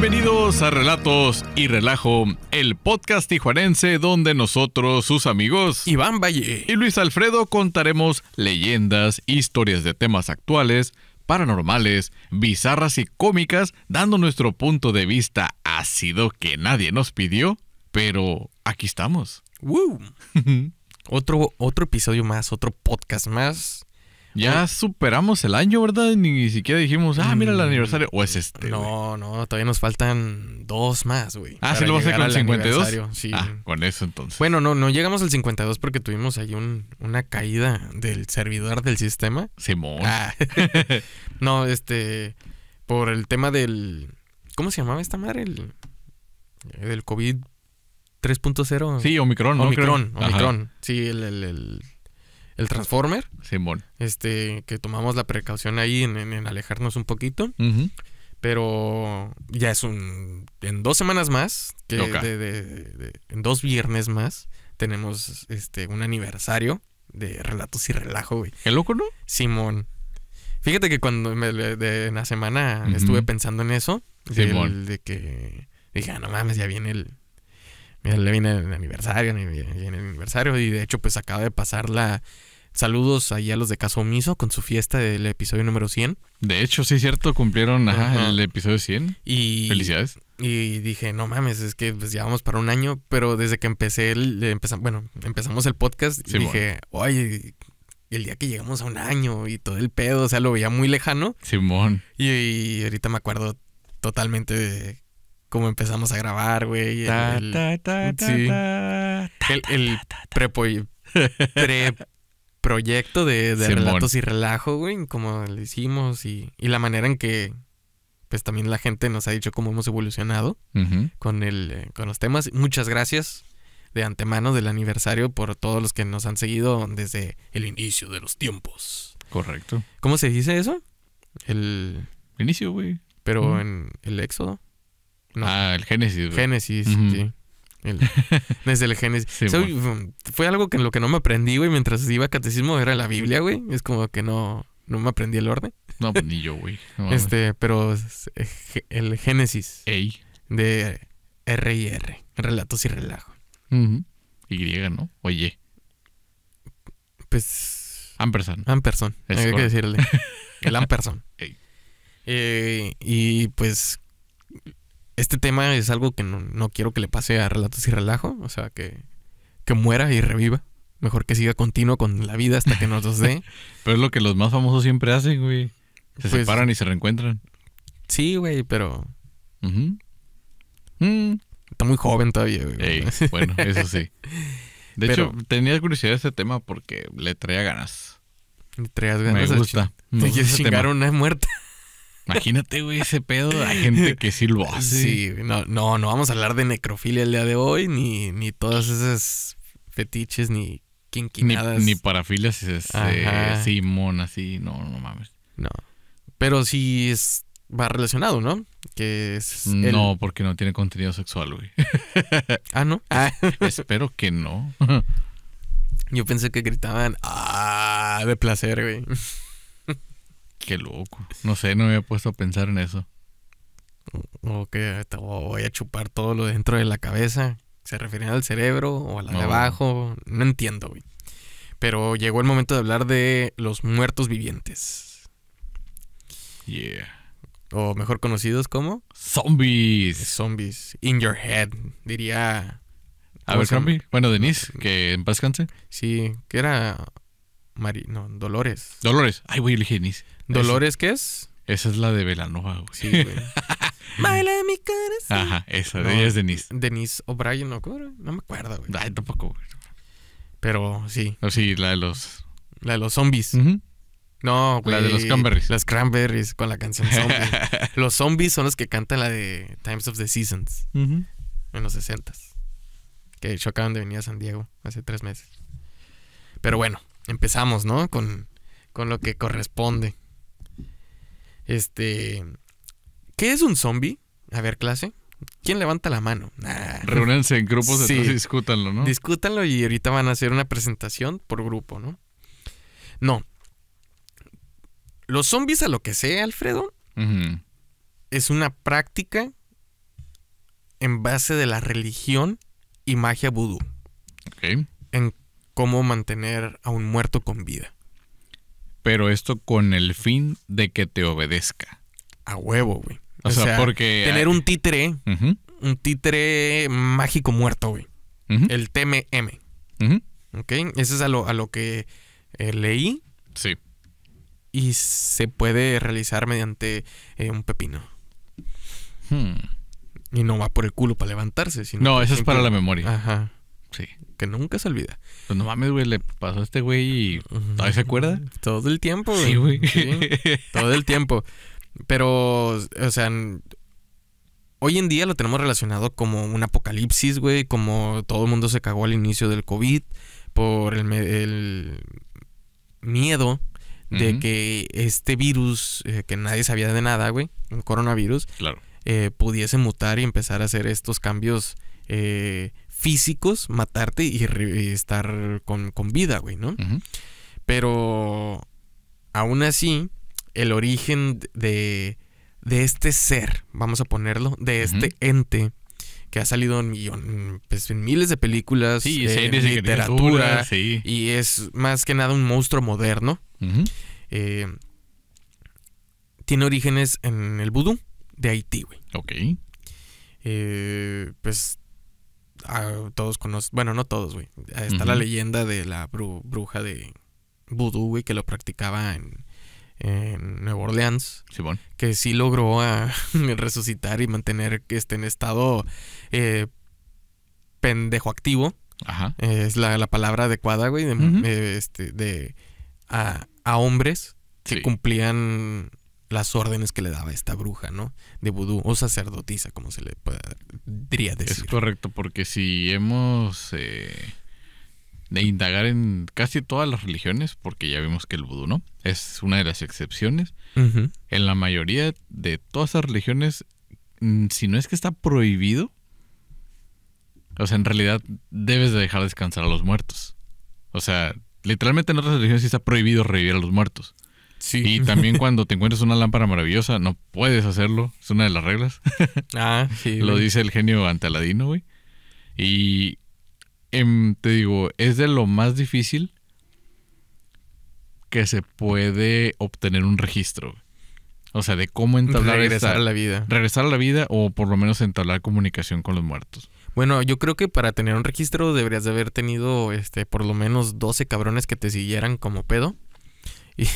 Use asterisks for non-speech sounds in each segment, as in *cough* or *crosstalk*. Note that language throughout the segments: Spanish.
Bienvenidos a Relatos y Relajo, el podcast tijuanense donde nosotros, sus amigos Iván Valle y Luis Alfredo contaremos leyendas, historias de temas actuales, paranormales, bizarras y cómicas, dando nuestro punto de vista ácido que nadie nos pidió, pero aquí estamos. *laughs* otro, otro episodio más, otro podcast más. Ya superamos el año, ¿verdad? Ni siquiera dijimos, ah, mira el mm. aniversario. ¿O es este? No, no, todavía nos faltan dos más, güey. Ah, sí, lo vas a hacer con el 52. Sí. Ah, con eso entonces. Bueno, no, no llegamos al 52 porque tuvimos ahí una caída del servidor del sistema. Simón. Ah. *laughs* no, este. Por el tema del. ¿Cómo se llamaba esta madre? El, eh, del COVID 3.0. Sí, Omicron, ¿no? Omicron, Omicron. Sí, el el Transformer. Simón. Este, que tomamos la precaución ahí en, alejarnos un poquito. Pero ya es un. En dos semanas más, que de, en dos viernes más, tenemos este un aniversario de Relatos y Relajo, güey. ¿Qué loco, no? Simón. Fíjate que cuando me, de, en la semana estuve pensando en eso, Simón. de que dije, ah, no mames, ya viene el, Ya le viene el aniversario, viene el aniversario. Y de hecho, pues acaba de pasar la, Saludos ahí a los de Caso Omiso con su fiesta del episodio número 100. De hecho, sí, es cierto, cumplieron el episodio 100. Y, Felicidades. Y dije, no mames, es que ya pues, vamos para un año, pero desde que empecé el, bueno, empezamos el podcast, dije, oye, el día que llegamos a un año y todo el pedo, o sea, lo veía muy lejano. Simón. Y, ahorita me acuerdo totalmente de cómo empezamos a grabar, güey. El, sí. el, el prepo, *laughs* pre proyecto de, relatos y relajo, güey, como le hicimos y, la manera en que, pues también la gente nos ha dicho cómo hemos evolucionado con, el, eh, con los temas. Muchas gracias de antemano del aniversario por todos los que nos han seguido desde el inicio de los tiempos. Correcto. ¿Cómo se dice eso? El... inicio, güey. Pero en el éxodo. Ah, el Génesis. Güey. Génesis, sí. *laughs* desde el Génesis. fue algo que en lo que no me aprendí, güey, mientras iba a catecismo era la Biblia, güey. Es como que no, me aprendí el orden. No, pues, ni yo, güey. este, pero eh, el Génesis. De R y R. Relatos y relajo. Y, ¿no? Oye. Pues. Ampersand. Amperson. Hay que decirle. *laughs* el Amperson. Eh, y pues este tema es algo que no, quiero que le pase a Relatos y Relajo, o sea, que, muera y reviva. Mejor que siga continuo con la vida hasta que nos los dé. *laughs* pero es lo que los más famosos siempre hacen, güey. Se pues, separan y se reencuentran. Sí, güey, pero... Mm. Está muy joven todavía, güey. bueno, eso sí. De hecho, tenía curiosidad de este tema porque le traía ganas. Le traías ganas. Me gusta. te quieres chingar una muerta. Imagínate, güey, ese pedo. la gente que sí lo hace. Sí, no, no, vamos a hablar de necrofilia el día de hoy, ni, ni todas esas fetiches, ni quinquinadas. Ni, ni parafilias, es, eh, Simón, así, no, no mames. No. Pero sí es, va relacionado, ¿no? Que es mm, No, porque no tiene contenido sexual, güey. *laughs* ah, ¿no? *laughs* Espero que no. Yo pensé que gritaban, ah, de placer, güey. Qué loco. No sé, no me había puesto a pensar en eso. O que voy a chupar todo lo dentro de la cabeza. ¿Se refiere al cerebro o a la de abajo? No entiendo, Pero llegó el momento de hablar de los muertos vivientes. Yeah. O mejor conocidos como... Zombies. Zombies. In your head, diría... A ver, Bueno, Denise, que en paz canse. Sí, que era Mari, no, Dolores. Dolores. Ay, güey, Denise. ¿Dolores qué es? Esa es la de Velanova, güey. Sí, güey. *laughs* Baila mi cara. Ajá, esa, ella es Denise. Denise O'Brien, ¿no? No me acuerdo, güey. Ay, tampoco, güey. Pero sí. No, sí, la de los. La de los zombies. No, güey. La de los cranberries. Las cranberries con la canción *laughs* zombie. los zombies son los que cantan la de Times of the Seasons. En los 60 Que de hecho acaban de venir a San Diego hace tres meses. Pero bueno, empezamos, ¿no? Con, lo que corresponde. Este. ¿Qué es un zombie? A ver, clase. ¿Quién levanta la mano? Reúnense en grupos, *laughs* sí. discútanlo, ¿no? Discútanlo y ahorita van a hacer una presentación por grupo, ¿no? No. Los zombies, a lo que sea, Alfredo, es una práctica en base de la religión y magia vudú. Okay. En cómo mantener a un muerto con vida. Pero esto con el fin de que te obedezca. A huevo, güey. O, sea, porque... Tener un títere, un títere mágico muerto, güey. El TMM. ¿Ok? Eso es a lo, que eh, leí. Sí. Y se puede realizar mediante eh, un pepino. Hmm. Y no va por el culo para levantarse. no, eso es para la memoria. Ajá. Sí que nunca se olvida. Pues no mames, güey, le pasó a este güey y todavía se acuerda. Todo el tiempo, güey. Sí, güey. todo el tiempo. Pero, o sea, hoy en día lo tenemos relacionado como un apocalipsis, güey, como todo el mundo se cagó al inicio del COVID por el, miedo de que este virus, eh, que nadie sabía de nada, güey, un coronavirus, claro. Eh, pudiese mutar y empezar a hacer estos cambios eh, físicos matarte y, estar con, vida, güey, ¿no? Pero aún así, el origen de, de este ser, vamos a ponerlo, de este ente que ha salido en, pues, en miles de películas, series, en literatura, y es más que nada un monstruo moderno, eh, tiene orígenes en el vudú de Haití, güey. Ok. Eh, pues todos conocen, bueno, no todos, güey. Está la leyenda de la bruja de vudú, güey, que lo practicaba en, en Nueva Orleans, que sí logró ah, *laughs* resucitar y mantener esté en estado eh, pendejo activo. es la, palabra adecuada, güey, de, eh, este, de a, hombres que cumplían las órdenes que le daba esta bruja, ¿no? De vudú o sacerdotisa, como se le podría decir. Es correcto, porque si hemos eh, de indagar en casi todas las religiones, porque ya vimos que el vudú, ¿no? Es una de las excepciones. En la mayoría de todas las religiones, mm, si no es que está prohibido, o sea, en realidad debes de dejar descansar a los muertos. O sea, literalmente en otras religiones sí está prohibido revivir a los muertos. Y *laughs* también cuando te encuentras una lámpara maravillosa, no puedes hacerlo. Es una de las reglas. *laughs* Ah, Lo dice el genio Antaladino güey. Y em, te digo, es de lo más difícil que se puede obtener un registro. O sea, de cómo entablar. Regresar a la vida. Regresar a la vida o por lo menos entablar comunicación con los muertos. Bueno, yo creo que para tener un registro deberías de haber tenido este por lo menos 12 cabrones que te siguieran como pedo. *laughs* Y.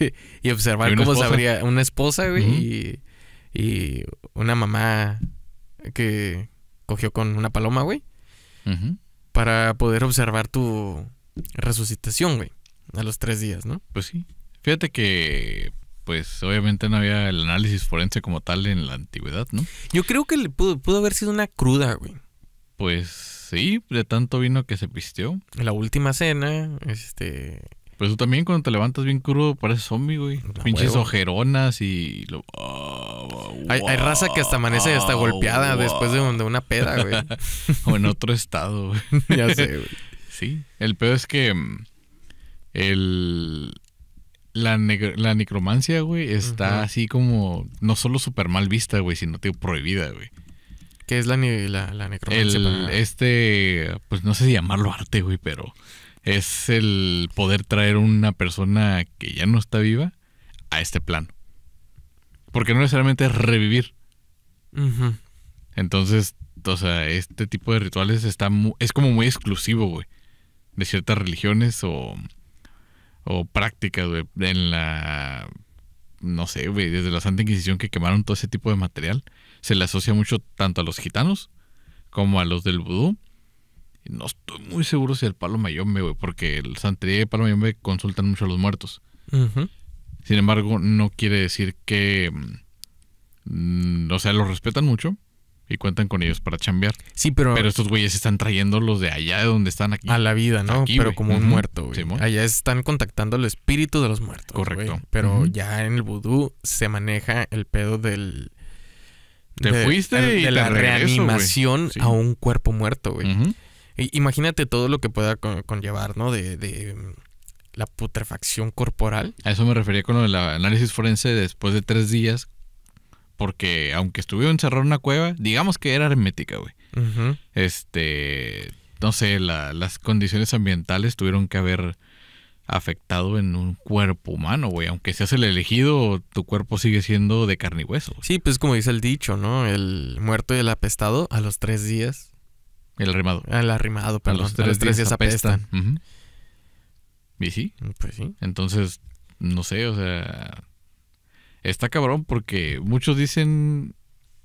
*laughs* y observar cómo sabría una esposa, güey, y, una mamá que cogió con una paloma, güey, para poder observar tu resucitación, güey, a los tres días, ¿no? Pues sí. Fíjate que, pues, obviamente no había el análisis forense como tal en la antigüedad, ¿no? Yo creo que le pudo, haber sido una cruda, güey. Pues sí, de tanto vino que se pisteó. La última cena, este, pero tú también cuando te levantas bien crudo parece zombie, güey. Pinches ojeronas y... Lo... hay, raza que hasta amanece y ah, está golpeada ah, después de, una peda, *laughs* güey. o en otro estado, güey. *laughs* ya sé, güey. Sí, el pedo es que mm, el... La, necromancia, güey, está así como... No solo súper mal vista, güey, sino, tío, prohibida, güey. ¿Qué es la, necromancia? Este... Pues no sé si llamarlo arte, güey, pero es el poder traer una persona que ya no está viva a este plano. Porque no necesariamente es revivir. Entonces, o sea, este tipo de rituales está es como muy exclusivo, güey. De ciertas religiones o, o prácticas, güey. En la... No sé, güey. Desde la Santa Inquisición que quemaron todo ese tipo de material. Se le asocia mucho tanto a los gitanos como a los del vudú no estoy muy seguro si el Palo Mayombe, güey, porque el Santería y el Palo Mayombe consultan mucho a los muertos. Sin embargo, no quiere decir que. no mm, o sea, los respetan mucho y cuentan con ellos para chambear. Sí, pero. Pero estos güeyes están trayendo los de allá de donde están aquí. A la vida, ¿no? pero como un muerto, güey. allá están contactando el espíritu de los muertos. Correcto. Pero ya en el vudú se maneja el pedo del. Te fuiste y la reanimación a un cuerpo muerto, güey. Imagínate todo lo que pueda conllevar, ¿no? De, mm, la putrefacción corporal. A eso me refería con el análisis forense después de tres días, porque aunque estuvieron encerrado en una cueva, digamos que era hermética, güey. Este, no sé, las condiciones ambientales tuvieron que haber afectado en un cuerpo humano, güey. Aunque seas el elegido, tu cuerpo sigue siendo de carne y hueso. Sí, pues como dice el dicho, ¿no? El muerto y el apestado a los tres días el arrimado. Ah, el arrimado, perdón. A los tres, días, apestan. Y sí. Pues sí. Entonces, no sé, o sea. Está cabrón porque muchos dicen.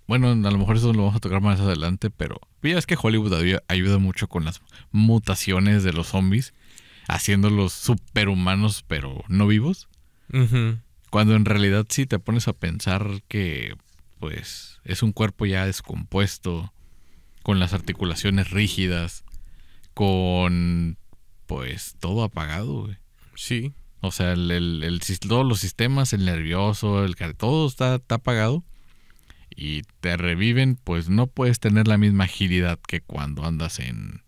Bueno, a lo mejor eso lo vamos a tocar más adelante, pero pues ya es que Hollywood ayuda mucho con las mutaciones de los zombies, haciéndolos superhumanos pero no vivos. Cuando en realidad sí te pones a pensar que, pues, es un cuerpo ya descompuesto, con las articulaciones rígidas, con pues todo apagado, güey. Sí. O sea, el, todos los sistemas, el nervioso, el todo está, apagado. Y te reviven, pues no puedes tener la misma agilidad que cuando andas en,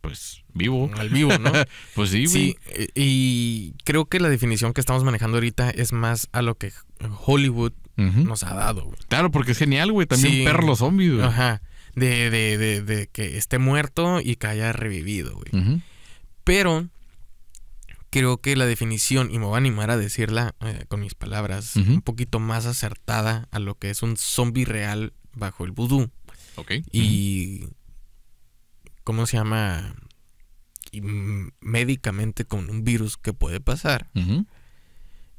pues vivo. Al vivo, ¿no? *laughs* pues sí, sí. Eh, y creo que la definición que estamos manejando ahorita es más a lo que Hollywood nos ha dado. Güey. Claro, porque es genial, güey. También perros güey. Ajá de, de, de, de que esté muerto y que haya revivido, güey. Pero creo que la definición, y me voy a animar a decirla eh, con mis palabras, un poquito más acertada a lo que es un zombie real bajo el vudú. Ok. Y. ¿Cómo se llama? médicamente con un virus que puede pasar.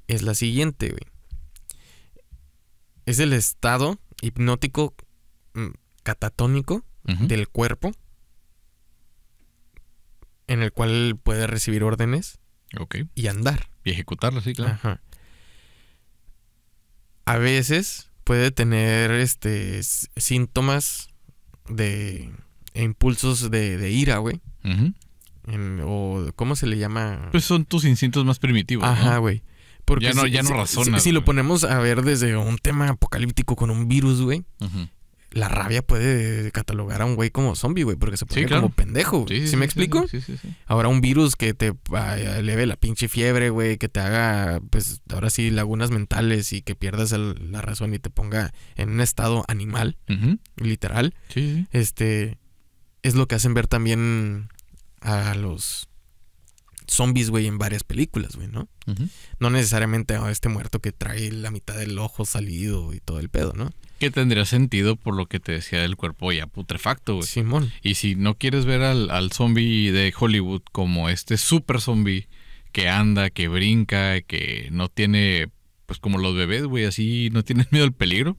Es la siguiente, güey. Es el estado hipnótico mm, catatónico del cuerpo en el cual puede recibir órdenes y andar. Y ejecutarlas, sí, claro. A veces puede tener este, síntomas de e impulsos de, ira, güey. o cómo se le llama. Pues son tus instintos más primitivos. Ajá, güey. Porque ya no, ya razona. Si, lo ponemos a ver desde un tema apocalíptico con un virus, güey, Ajá la rabia puede catalogar a un güey como zombie, güey, porque se pone como pendejo. ¿Sí, me explico? ahora un virus que te ah, eleve la pinche fiebre, güey, que te haga, pues, ahora sí, lagunas mentales y que pierdas la razón y te ponga en un estado animal, literal. Este, es lo que hacen ver también a los zombies, güey, en varias películas, güey, ¿no? No necesariamente a oh, este muerto que trae la mitad del ojo salido y todo el pedo, ¿no? Que tendría sentido por lo que te decía del cuerpo ya putrefacto, güey. Simón. Y si no quieres ver al, al zombie de Hollywood como este super zombie que anda, que brinca, que no tiene, pues como los bebés, güey, así no tienes miedo al peligro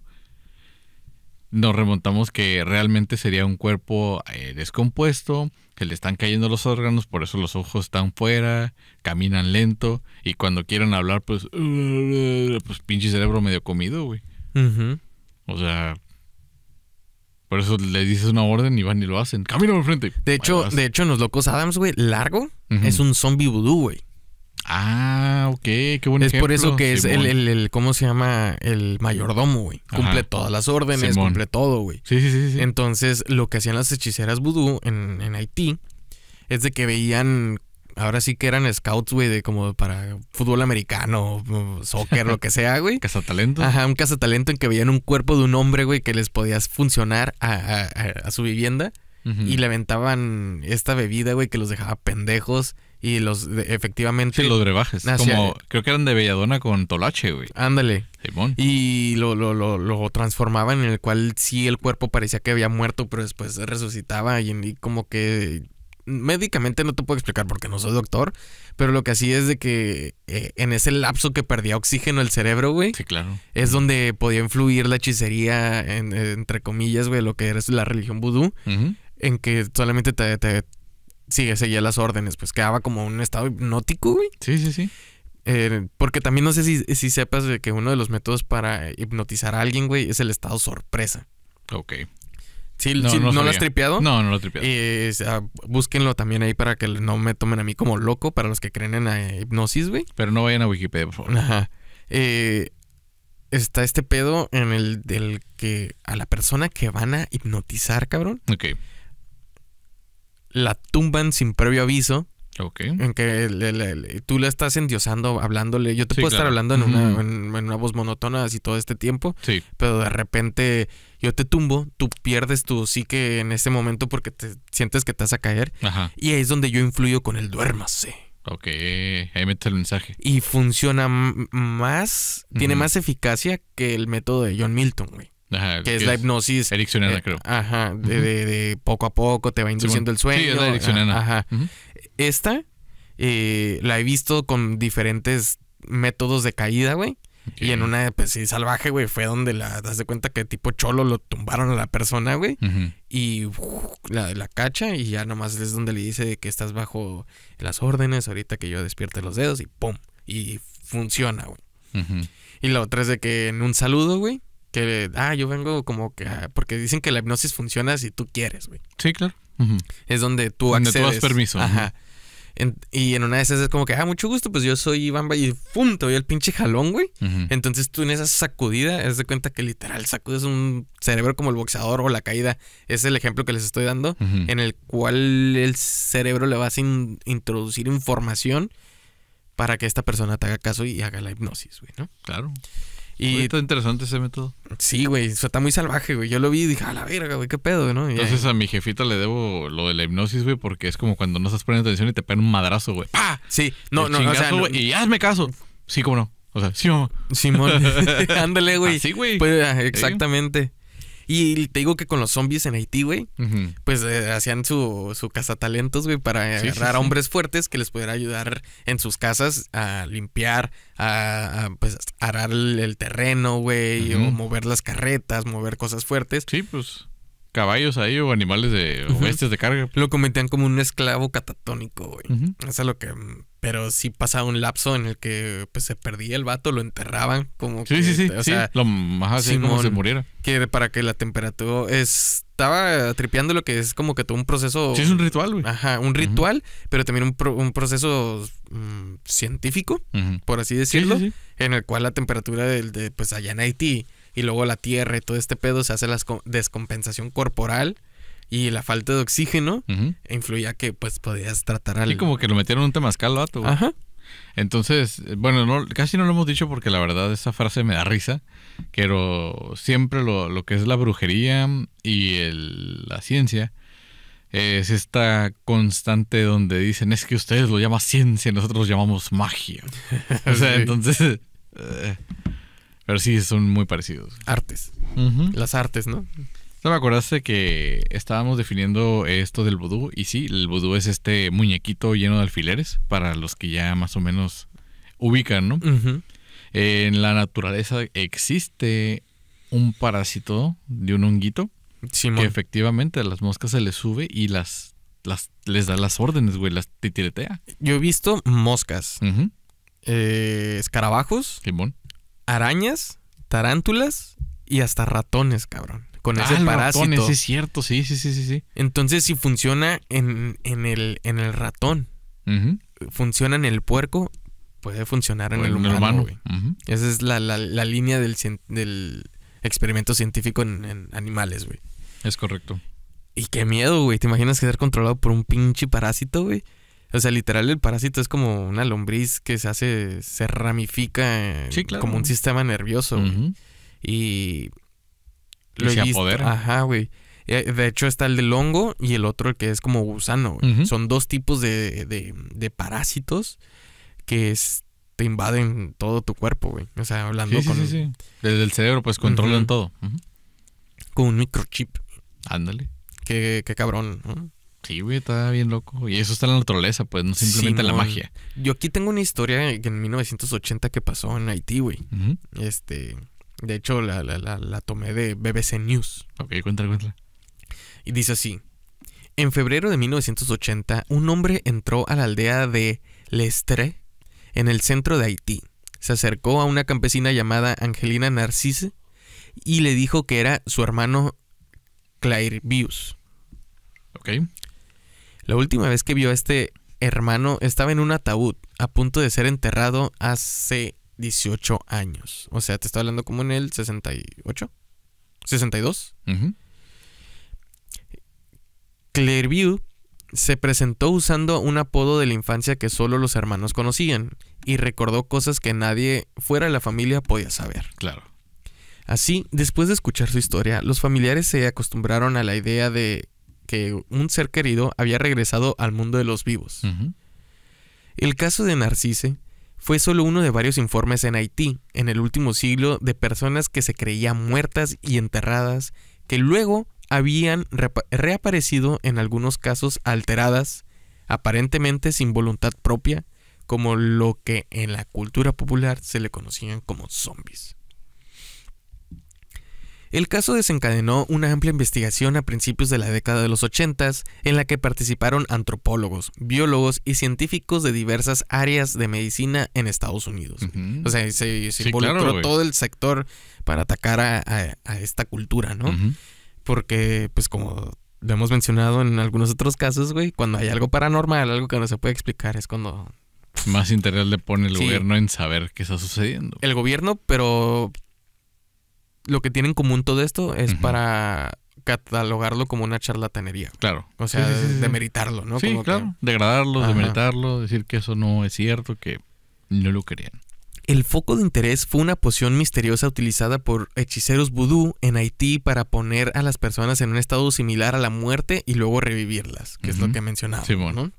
nos remontamos que realmente sería un cuerpo eh, descompuesto, que le están cayendo los órganos, por eso los ojos están fuera, caminan lento y cuando quieren hablar, pues, *laughs* pues pinche cerebro medio comido, güey. O sea, por eso le dices una orden y van y lo hacen. Camina por frente. De hecho, de hecho, los locos Adams, güey, largo es un zombie vudú, güey. Ah, ok, qué bueno. Es por eso que es el, el, el, ¿cómo se llama? El mayordomo, güey. Cumple todas las órdenes, cumple todo, güey. Sí, sí, sí, sí, Entonces, lo que hacían las hechiceras vudú en, en Haití es de que veían ahora sí que eran scouts, güey, de como para fútbol americano, soccer, lo que *laughs* sea, güey. Cazatalento. Ajá, un cazatalento en que veían un cuerpo de un hombre, güey, que les podía funcionar a, a, a su vivienda. Y le aventaban esta bebida, güey, que los dejaba pendejos y los efectivamente. Sí, los brebajes. como, creo que eran de Belladona con Tolache, güey. Ándale. Y lo, lo, lo, transformaban en el cual sí el cuerpo parecía que había muerto, pero después resucitaba y, como que médicamente no te puedo explicar porque no soy doctor, pero lo que hacía es de que eh, en ese lapso que perdía oxígeno el cerebro, güey. Sí, claro. Es donde podía influir la hechicería, entre comillas, güey, lo que es la religión vudú, en que solamente te, sigue, seguía las órdenes, pues quedaba como un estado hipnótico, güey. Sí, sí, sí. Eh, porque también no sé si, sepas de que uno de los métodos para hipnotizar a alguien, güey, es el estado sorpresa. Ok. Si no, lo has tripeado. No, no lo he tripeado. Ah, búsquenlo también ahí para que no me tomen a mí como loco, para los que creen en la hipnosis, güey. Pero no vayan a Wikipedia, por favor. Eh, está este pedo en el del que a la persona que van a hipnotizar, cabrón. Ok la tumban sin previo aviso. Ok. En que tú la estás endiosando, hablándole. Yo te puedo estar hablando en, una, en, una voz monótona así todo este tiempo. Sí. Pero de repente yo te tumbo, tú pierdes tu psique en ese momento porque te sientes que te vas a caer. Ajá. Y ahí es donde yo influyo con el duérmase. Ok, ahí mete el mensaje. Y funciona más, tiene más eficacia que el método de John Milton, güey que, es, la hipnosis. Ericcionada, eh, creo. Ajá, de, poco a poco te va induciendo el sueño. Sí, es la Ajá. Esta eh, la he visto con diferentes métodos de caída, güey. Y en una, pues sí, salvaje, güey, fue donde la, das de cuenta que tipo cholo lo tumbaron a la persona, güey. Y la, la cacha y ya nomás es donde le dice que estás bajo las órdenes ahorita que yo despierte los dedos y ¡pum! Y funciona, güey. Y la otra es de que en un saludo, güey, que, ah, yo vengo como que, porque dicen que la hipnosis funciona si tú quieres, güey. Sí, claro. Es donde tú accedes. Donde tú das permiso. Ajá. y en una de esas es como que, ah, mucho gusto, pues yo soy Iván y ¡pum! Te doy el pinche jalón, güey. Entonces tú en esa sacudida, es de cuenta que literal sacudes un cerebro como el boxeador o la caída. Es el ejemplo que les estoy dando, en el cual el cerebro le va a introducir información para que esta persona te haga caso y haga la hipnosis, güey, ¿no? Claro. Y está interesante ese método. Sí, güey, o sea, está muy salvaje, güey. Yo lo vi y dije, a la verga, güey, qué pedo, ¿no? Entonces a mi jefita le debo lo de la hipnosis, güey, porque es como cuando no estás poniendo atención y te pegan un madrazo, güey. Ah, Sí, no, no, o sea, no, Y hazme caso. Sí, cómo no. O sea, sí, mamá. Simón, *laughs* *laughs* ándale, güey. Sí, güey. Pues, ah, exactamente. Y te digo que con los zombies en Haití, güey, pues eh, hacían su, su cazatalentos, güey, para agarrar a hombres fuertes que les pudiera ayudar en sus casas a limpiar, a, pues arar el, terreno, güey, o mover las carretas, mover cosas fuertes. Sí, pues caballos ahí o animales de o bestias de carga. Lo cometían como un esclavo catatónico, güey. Eso es lo que mm, pero sí pasaba un lapso en el que pues, se perdía el vato, lo enterraban como que... Sea, lo más así como se muriera. Que para que la temperatura... Estaba tripeando lo que es como que todo un proceso... Sí, es un ritual, güey. Ajá, un ritual, pero también un, proceso mm, científico, por así decirlo. en el cual la temperatura del... De, pues allá en Haití y luego la tierra y todo este pedo se hace la descompensación corporal y la falta de oxígeno influía que pues podías tratar algo. como que lo metieron un temazcal Ajá. Entonces, eh, bueno, casi no lo hemos dicho porque la verdad esa frase me da risa, pero siempre lo, que es la brujería y la ciencia es esta constante donde dicen es que ustedes lo llaman ciencia, nosotros lo llamamos magia. *laughs* o sea, entonces... Eh, pero sí, son muy parecidos. Artes. Las artes, ¿no? me acordaste que estábamos definiendo esto del vudú y sí, el vudú es este muñequito lleno de alfileres para los que ya más o menos ubican, ¿no? En la naturaleza existe un parásito de un honguito que efectivamente a las moscas se les sube y las, les da las órdenes, güey, las titiretea. Yo he visto moscas, eh, escarabajos, arañas, tarántulas y hasta ratones, cabrón con ah, ese parásito. Ratón, ese es cierto, sí, sí, sí, sí, sí. Entonces, si funciona en, el, en el ratón, funciona en el puerco, puede funcionar en, el humano. Esa es la, línea del, del, experimento científico en, animales, güey. Es correcto. Y qué miedo, güey. ¿Te imaginas que ser controlado por un pinche parásito, güey? O sea, literal, el parásito es como una lombriz que se hace, se ramifica como un sistema nervioso. Y lo Poder. Ajá, güey. Eh, de hecho, está el del hongo y el otro el que es como gusano. Son dos tipos de, de, de parásitos que te invaden todo tu cuerpo, güey. O sea, hablando Desde el cerebro, pues controlan todo. Con un microchip. Ándale. Qué, qué cabrón, ¿no? Sí, güey, está bien loco. Y eso está en la naturaleza, pues, no simplemente la magia. Yo aquí tengo una historia que en 1980 que pasó en Haití, güey. Este de hecho, la, tomé de BBC News. Ok, cuéntala, cuéntala. Y dice así. En febrero de 1980, un hombre entró a la aldea de Lestre, en el centro de Haití. Se acercó a una campesina llamada Angelina Narcisse y le dijo que era su hermano Clairvius. Ok. La última vez que vio a este hermano estaba en un ataúd, a punto de ser enterrado hace 18 años. O sea, te está hablando como en el 68, 62. Clairview se presentó usando un apodo de la infancia que solo los hermanos conocían y recordó cosas que nadie fuera de la familia podía saber. Claro. Así, después de escuchar su historia, los familiares se acostumbraron a la idea de que un ser querido había regresado al mundo de los vivos. El caso de Narcisse fue solo uno de varios informes en Haití en el último siglo de personas que se creían muertas y enterradas, que luego habían reaparecido en algunos casos alteradas, aparentemente sin voluntad propia, como lo que en la cultura popular se le conocían como zombies. El caso desencadenó una amplia investigación a principios de la década de los 80 en la que participaron antropólogos, biólogos y científicos de diversas áreas de medicina en Estados Unidos. O sea, se, involucró todo el sector para atacar a, esta cultura, ¿no? Porque, pues como lo hemos mencionado en algunos otros casos, güey, cuando hay algo paranormal, algo que no se puede explicar, es cuando... Más interés le pone el gobierno en saber qué está sucediendo. El gobierno, pero lo que tiene en común todo esto es para catalogarlo como una charlatanería. Claro. O sea, demeritarlo, ¿no? Sí, claro. Degradarlo, demeritarlo, decir que eso no es cierto, que no lo querían. El foco de interés fue una poción misteriosa utilizada por hechiceros vudú en Haití para poner a las personas en un estado similar a la muerte y luego revivirlas, que es lo que mencionaba. Sí, bueno. ¿no?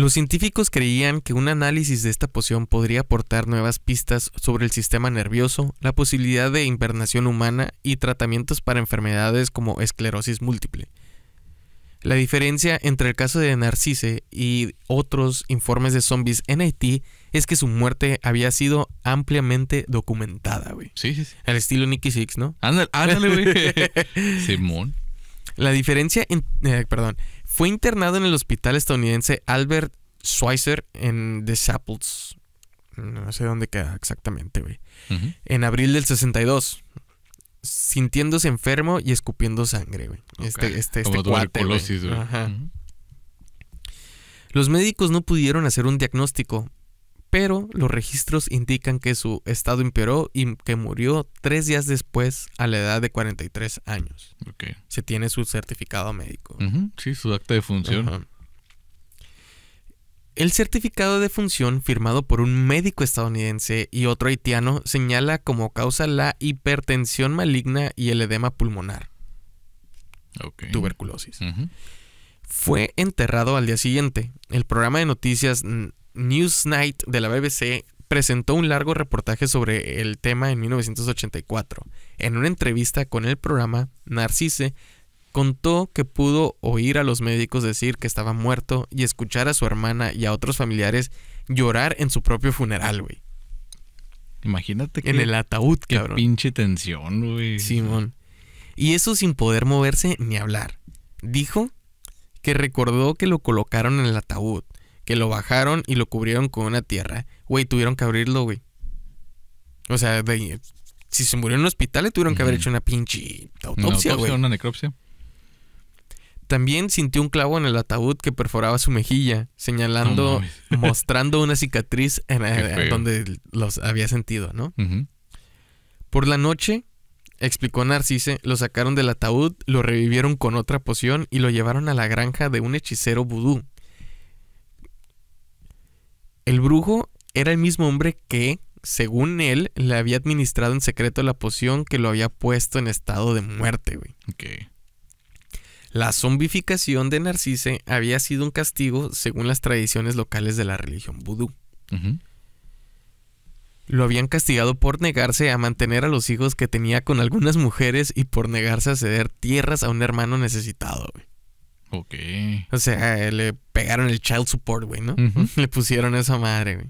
Los científicos creían que un análisis de esta poción podría aportar nuevas pistas sobre el sistema nervioso, la posibilidad de invernación humana y tratamientos para enfermedades como esclerosis múltiple. La diferencia entre el caso de Narcisse y otros informes de zombies en Haití es que su muerte había sido ampliamente documentada, güey. Sí, sí, sí. Al estilo Nicky Six, ¿no? Ándale, ándale, güey. *laughs* Simón. La diferencia, en, eh, perdón, fue internado en el hospital estadounidense Albert Schweitzer en The Chapels. No sé dónde queda exactamente, güey. En abril del 62. Sintiéndose enfermo y escupiendo sangre, güey. Este, este, este güey. Los médicos no pudieron hacer un diagnóstico, pero los registros indican que su estado empeoró y que murió tres días después a la edad de 43 años. Se tiene su certificado médico. Sí, su acta de función. El certificado de función firmado por un médico estadounidense y otro haitiano señala como causa la hipertensión maligna y el edema pulmonar. Tuberculosis. Fue enterrado al día siguiente. El programa de noticias Newsnight de la BBC presentó un largo reportaje sobre el tema en 1984. En una entrevista con el programa, Narcisse contó que pudo oír a los médicos decir que estaba muerto y escuchar a su hermana y a otros familiares llorar en su propio funeral, güey. Imagínate que. En el ataúd, cabrón. pinche tensión, güey. Simón. Y eso sin poder moverse ni hablar. Dijo que recordó que lo colocaron en el ataúd que lo bajaron y lo cubrieron con una tierra. Güey, tuvieron que abrirlo, güey. O sea, si se murió en un hospital, le tuvieron que haber hecho una pinche autopsia, güey. Una, una necropsia. También sintió un clavo en el ataúd que perforaba su mejilla, señalando, *laughs* mostrando una cicatriz en, donde los había sentido, ¿no? Por la noche, explicó Narcise, lo sacaron del ataúd, lo revivieron con otra poción y lo llevaron a la granja de un hechicero vudú el brujo era el mismo hombre que, según él, le había administrado en secreto la poción que lo había puesto en estado de muerte, güey. Okay. La zombificación de Narcisse había sido un castigo según las tradiciones locales de la religión vudú. Lo habían castigado por negarse a mantener a los hijos que tenía con algunas mujeres y por negarse a ceder tierras a un hermano necesitado. Güey. Ok. O sea, eh, le pegaron el child support, güey, ¿no? *laughs* Le pusieron esa madre, güey.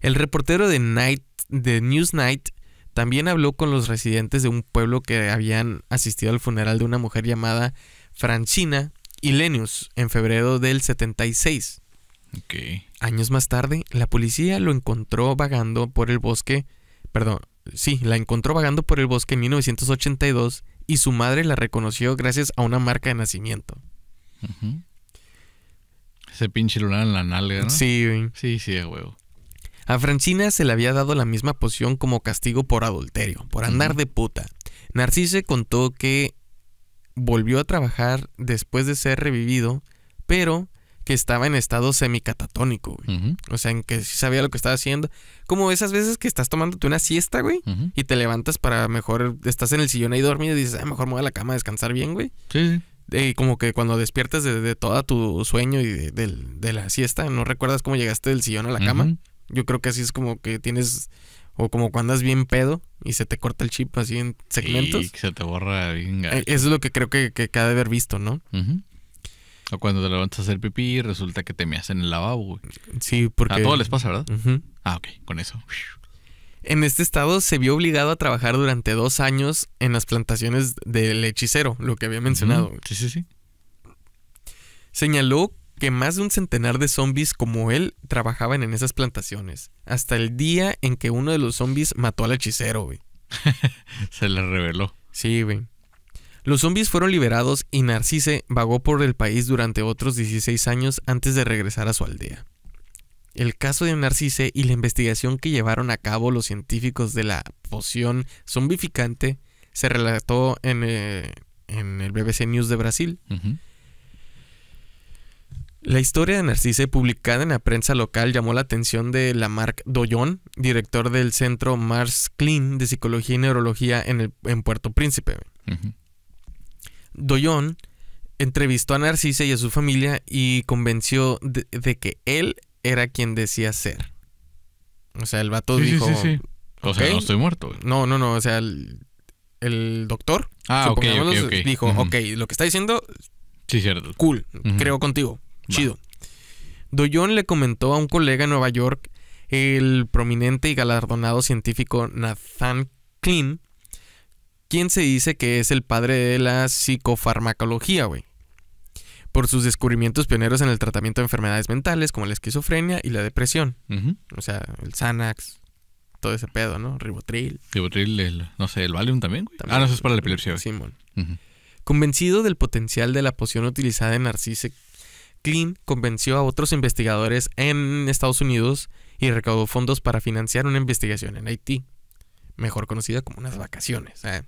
El reportero de, Night, de Night, también habló con los residentes de un pueblo que habían asistido al funeral de una mujer llamada Francina Lenius en febrero del 76. Ok. Años más tarde, la policía lo encontró vagando por el bosque, perdón, sí, la encontró vagando por el bosque en 1982 y su madre la reconoció gracias a una marca de nacimiento. Ese pinche lunar en la nalga, Sí, Sí, sí, a huevo. A Francina se le había dado la misma poción como castigo por adulterio, por andar de puta. Narciso contó que volvió a trabajar después de ser revivido, pero que estaba en estado semicatatónico, güey. O sea, en que sabía lo que estaba haciendo. Como esas veces que estás tomándote una siesta, güey, y te levantas para mejor, estás en el sillón ahí dormido y dices, ah, mejor me a la cama a descansar bien, güey. Sí. Eh, como que cuando despiertas de, todo tu sueño y de, la siesta, no recuerdas cómo llegaste del sillón a la cama. Yo creo que así es como que tienes, o como cuando andas bien pedo y se te corta el chip así en segmentos. Y se te borra bien. Eh, eso es lo que creo que, que, de haber visto, ¿no? O cuando te levantas a hacer pipí y resulta que te me hacen el lavabo. Sí, porque... A todos les pasa, ¿verdad? Ah, ok, con eso. En este estado se vio obligado a trabajar durante dos años en las plantaciones del hechicero, lo que había mencionado. sí, sí, sí. Señaló que más de un centenar de zombies como él trabajaban en esas plantaciones, hasta el día en que uno de los zombies mató al hechicero, güey. *laughs* se le reveló. Sí, güey. Los zombies fueron liberados y Narcisse vagó por el país durante otros 16 años antes de regresar a su aldea. El caso de Narcisse y la investigación que llevaron a cabo los científicos de la poción zombificante se relató en, eh, el BBC News de Brasil. La historia de Narcisse publicada en la prensa local llamó la atención de Lamarck Doyon, director del Centro Mars Clean de Psicología y Neurología en, Puerto Príncipe. Doyon entrevistó a Narcisse y a su familia y convenció de, que él era quien decía ser. O sea, el vato dijo. Sí, sí, o sea, no estoy muerto. No, no, no. O sea, el, doctor ah, okay, dijo, ok, lo que está diciendo. Sí, cierto. Cool, creo contigo. Chido. Doyon le comentó a un colega en Nueva York, el prominente y galardonado científico Nathan Klein, quien se dice que es el padre de la psicofarmacología, güey por sus descubrimientos pioneros en el tratamiento de enfermedades mentales como la esquizofrenia y la depresión. O sea, el Xanax, todo ese pedo, ¿no? Ribotril. Ribotril, no sé, el Valium también, ah, no, eso es para la epilepsia. Convencido del potencial de la poción utilizada en Narcisse, Klein convenció a otros investigadores en Estados Unidos y recaudó fondos para financiar una investigación en Haití mejor conocida como unas vacaciones. ¿eh?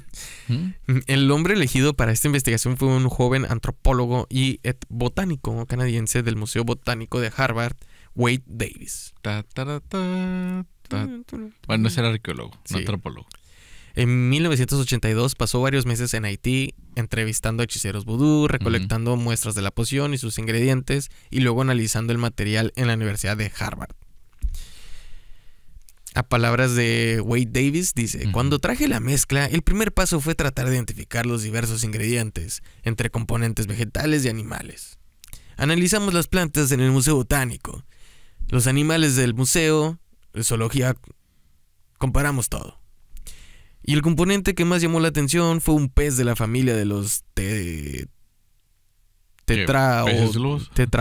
*laughs* El hombre elegido para esta investigación fue un joven antropólogo y botánico canadiense del Museo Botánico de Harvard, Wade Davis. bueno, ese era arqueólogo, antropólogo. En 1982 pasó varios meses en Haití entrevistando a hechiceros vudú, recolectando muestras de la poción y sus ingredientes y luego analizando el material en la Universidad de Harvard. A palabras de Wade Davis dice, cuando traje la mezcla, el primer paso fue tratar de identificar los diversos ingredientes entre componentes vegetales y animales. Analizamos las plantas en el Museo Botánico, los animales del museo, De zoología, comparamos todo. Y el componente que más llamó la atención fue un pez de la familia de los te... tetra...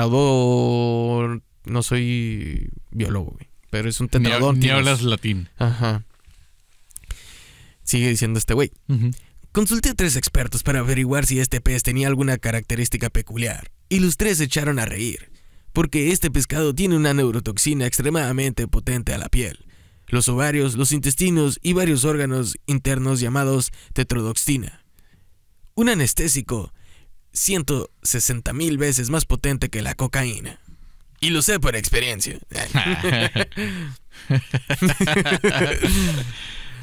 O... No soy biólogo, pero es un tetradón. Ni, hablas latín. Ajá. Sigue diciendo este güey. Consulté a tres expertos para averiguar si este pez tenía alguna característica peculiar, y los tres se echaron a reír, porque este pescado tiene una neurotoxina extremadamente potente a la piel, los ovarios, los intestinos y varios órganos internos llamados tetrodoxina. Un anestésico 160 mil veces más potente que la cocaína. Y lo sé por experiencia. *laughs*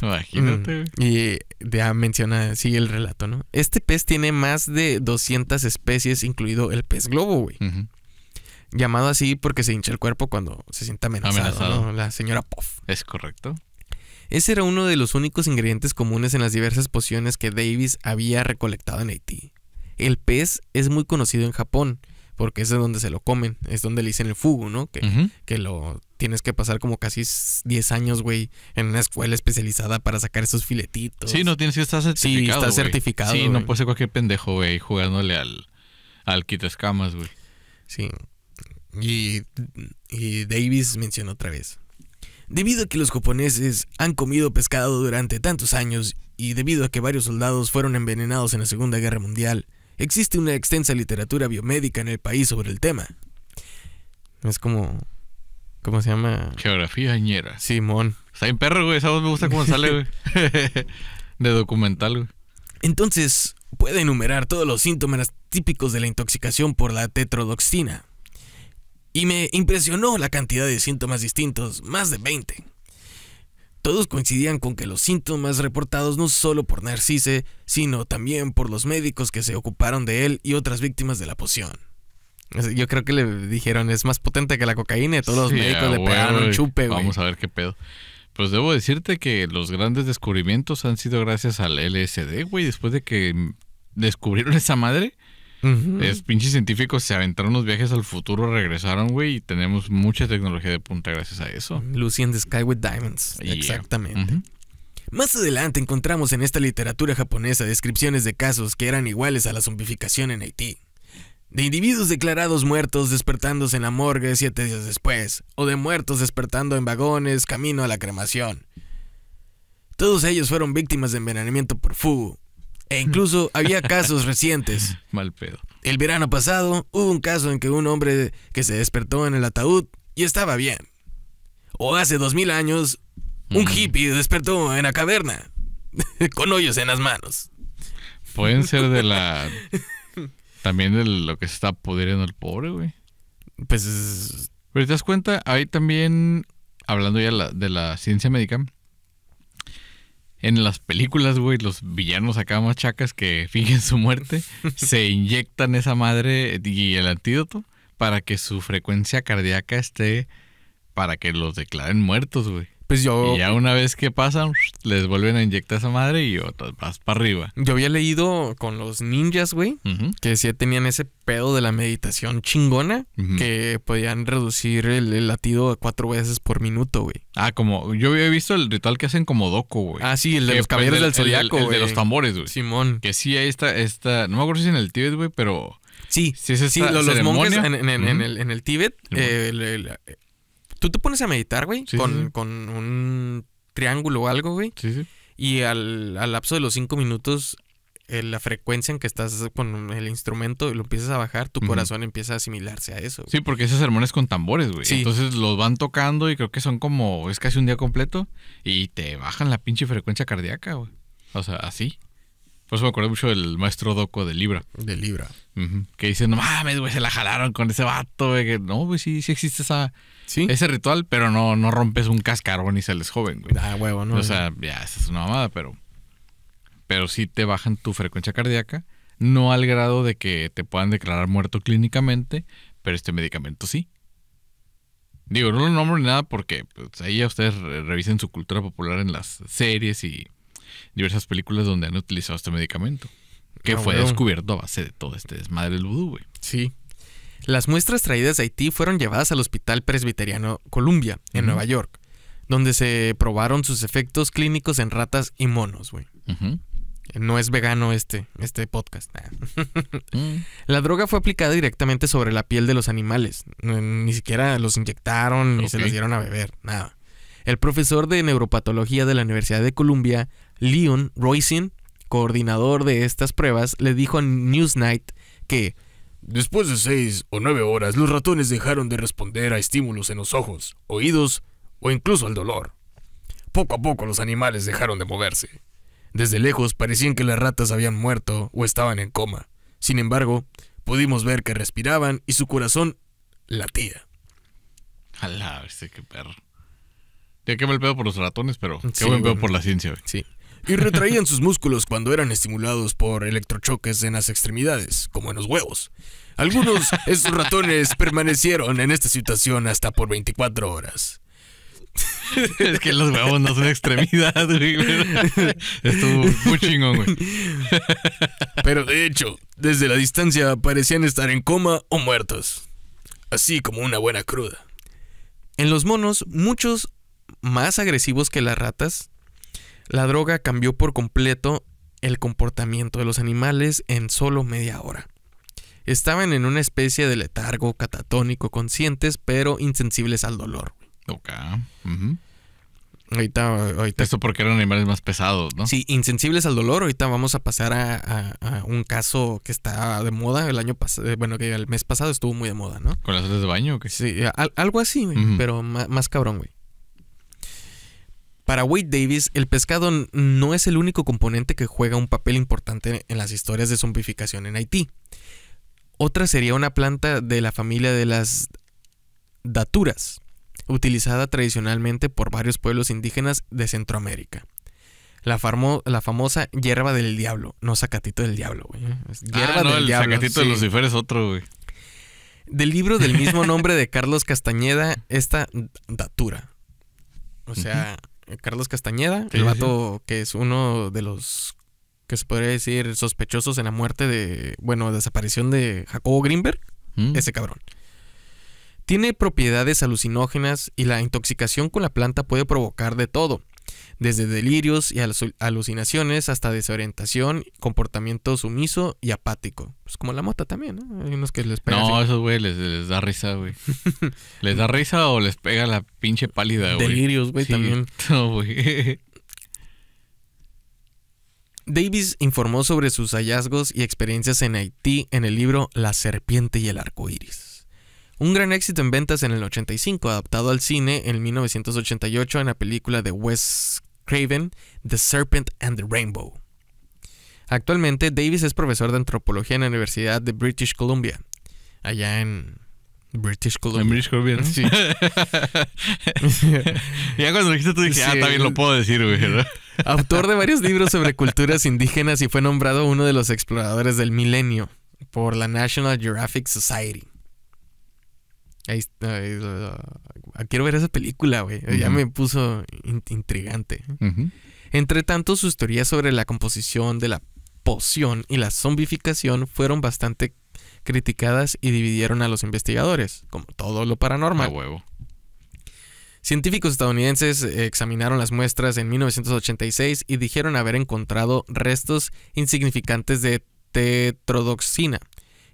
Imagínate. Y ya menciona, sigue el relato, ¿no? Este pez tiene más de 200 especies, incluido el pez globo, güey. Llamado así porque se hincha el cuerpo cuando se sienta amenazado, amenazado. La señora Puff. Es correcto. Ese era uno de los únicos ingredientes comunes en las diversas pociones que Davis había recolectado en Haití. El pez es muy conocido en Japón porque ese es donde se lo comen, es donde le dicen el fugu, ¿no? Que, lo tienes que pasar como casi 10 años, güey, en una escuela especializada para sacar esos filetitos. Sí, no tienes que estar certificado. Sí, está certificado. Sí, no puede ser cualquier pendejo, güey, jugándole al, al escamas, güey. Sí. Y, y Davis mencionó otra vez. Debido a que los japoneses han comido pescado durante tantos años y debido a que varios soldados fueron envenenados en la Segunda Guerra Mundial, Existe una extensa literatura biomédica en el país sobre el tema. Es como. ¿Cómo se llama? Geografía ñera. Simón. Está en perro, güey. Esa voz me gusta cómo sale, *laughs* de documental, güey. Entonces, puede enumerar todos los síntomas típicos de la intoxicación por la tetrodoxina. Y me impresionó la cantidad de síntomas distintos, más de 20. Todos coincidían con que los síntomas reportados no solo por Narcisse, sino también por los médicos que se ocuparon de él y otras víctimas de la poción. Yo creo que le dijeron, es más potente que la cocaína y todos los médicos le pegaron un chupe, güey. Vamos a ver qué pedo. Pues debo decirte que los grandes descubrimientos han sido gracias al LSD, güey. Después de que descubrieron esa madre, es pinche científicos se aventaron los viajes al futuro, regresaron, güey, y tenemos mucha tecnología de punta gracias a eso. Lucian de the Sky with Diamonds. Exactamente. Más adelante encontramos en esta literatura japonesa descripciones de casos que eran iguales a la zombificación en Haití. De individuos declarados muertos despertándose en la morgue siete días después, o de muertos despertando en vagones camino a la cremación. Todos ellos fueron víctimas de envenenamiento por fugu, e incluso había casos recientes. *laughs* Mal pedo. El verano pasado hubo un caso en que un hombre que se despertó en el ataúd y estaba bien. O hace dos mil años, un hippie despertó en la caverna *laughs* con hoyos en las manos. Pueden ser de la. *laughs* también de lo que se está pudriendo el pobre, güey. Pues. Pero te das cuenta, ahí también, hablando ya de la ciencia médica, en las películas, güey, los villanos acá machacas chacas que *laughs* fingen su muerte, se inyectan esa madre y el antídoto para que su frecuencia cardíaca esté para que los declaren muertos, güey. Pues yo. Y ya una vez que pasan, les vuelven a inyectar esa madre y otras vas para arriba. Yo había leído con los ninjas, güey, que sí tenían ese pedo de la meditación chingona, que podían reducir el, latido a cuatro veces por minuto, güey. Ah, como. Yo había visto el ritual que hacen como Doco, güey. Ah, sí, el de los pues, caballeros del, zodiaco, güey. El, de los tambores, güey. Simón. Que sí, ahí está, está. No me acuerdo si en el Tíbet, güey, pero. Sí, sí, sí los monjes en, el, en el Tíbet, Tú te pones a meditar, güey, con, con, un triángulo o algo, güey. Sí, sí. Y al, lapso de los cinco minutos, eh, la frecuencia en que estás con el instrumento y lo empiezas a bajar, tu corazón empieza a asimilarse a eso. Sí, porque esos sermones con tambores, güey. Sí. Entonces los van tocando y creo que son como, es casi un día completo y te bajan la pinche frecuencia cardíaca, güey. O sea, así. Por eso me acuerdo mucho del maestro Doco de Libra. De Libra. Que dice, no mames, güey, se la jalaron con ese vato, güey. no, güey, sí, sí existe esa, ese ritual, pero no, no rompes un cascarón y sales joven, güey. Ah, huevo, no. O sea, ya, esa es una mamada, pero. Pero sí te bajan tu frecuencia cardíaca. No al grado de que te puedan declarar muerto clínicamente, pero este medicamento sí. Digo, no lo nombro ni nada porque pues, ahí ya ustedes revisen su cultura popular en las series y diversas películas donde han utilizado este medicamento. Que ah, fue descubierto a base de todo este desmadre del vudú, güey. Sí. Las muestras traídas de Haití fueron llevadas al Hospital Presbiteriano Columbia, en Nueva York, donde se probaron sus efectos clínicos en ratas y monos, güey. No es vegano este, este podcast. *laughs* Mm. La droga fue aplicada directamente sobre la piel de los animales. Ni siquiera los inyectaron ni se los dieron a beber, nada. El profesor de neuropatología de la Universidad de Columbia, Leon Roisin, coordinador de estas pruebas, le dijo a Newsnight que Después de seis o nueve horas, los ratones dejaron de responder a estímulos en los ojos, oídos o incluso al dolor. Poco a poco los animales dejaron de moverse. Desde lejos parecían que las ratas habían muerto o estaban en coma. Sin embargo, pudimos ver que respiraban y su corazón latía. Alá, qué perro. Ya que el pedo por los ratones, pero qué buen pedo por la ciencia. Sí y retraían sus músculos cuando eran estimulados por electrochoques en las extremidades, como en los huevos. Algunos de *laughs* estos ratones permanecieron en esta situación hasta por 24 horas. es que los huevos no son extremidad, güey. Estuvo muy chingón, güey. *laughs* Pero de hecho, desde la distancia parecían estar en coma o muertos. Así como una buena cruda. En los monos, muchos más agresivos que las ratas, la droga cambió por completo el comportamiento de los animales en solo media hora. Estaban en una especie de letargo catatónico conscientes, pero insensibles al dolor. Ok. ahorita, Esto porque eran animales más pesados, ¿no? Sí, insensibles al dolor. Ahorita vamos a pasar a, un caso que está de moda el año pasado. Eh, bueno, que el mes pasado estuvo muy de moda, ¿no? ¿Con las de baño o qué? Sí, algo así, pero más cabrón, güey. Para Wade Davis, el pescado no es el único componente que juega un papel importante en las historias de zombificación en Haití. Otra sería una planta de la familia de las daturas, utilizada tradicionalmente por varios pueblos indígenas de Centroamérica. La, famosa hierba del diablo, no sacatito del diablo, güey. ¿eh? Ah, hierba del diablo, sacatito de Lucifer es otro, güey. Del libro del mismo *laughs* nombre de Carlos Castañeda, esta datura. O sea, Carlos Castañeda, el vato que es uno de los que se podría decir sospechosos en la muerte de, bueno, desaparición de Jacobo Greenberg, mm. ese cabrón. Tiene propiedades alucinógenas y la intoxicación con la planta puede provocar de todo, desde delirios y alucinaciones hasta desorientación, comportamiento sumiso y apático. Es pues como la mota también, ¿no? Hay unos que les pega. No, esos güey les, da risa, güey. *laughs* ¿Les da risa o les pega la pinche pálida, güey? Delirios, güey, también. *laughs* Davis informó sobre sus hallazgos y experiencias en Haití en el libro La serpiente y el arco un gran éxito en ventas en el 85, adaptado al cine en 1988 en la película de Wes Craven, The Serpent and the Rainbow. Actualmente, Davis es profesor de antropología en la Universidad de British Columbia, allá en British Columbia. En British Columbia, Sí. *laughs* ya cuando lo dijiste tú dije, ah, también lo puedo decir, güey. Autor de varios libros sobre culturas indígenas y fue nombrado uno de los exploradores del milenio por la National Geographic Society. Ah, quiero ver esa película, güey. Ya me puso intrigante. Entre tanto, sus teorías sobre la composición de la poción y la zombificación fueron bastante criticadas y dividieron a los investigadores, como todo lo paranormal. Científicos estadounidenses eh, examinaron las muestras en 1986 y dijeron haber encontrado restos insignificantes de tetrodoxina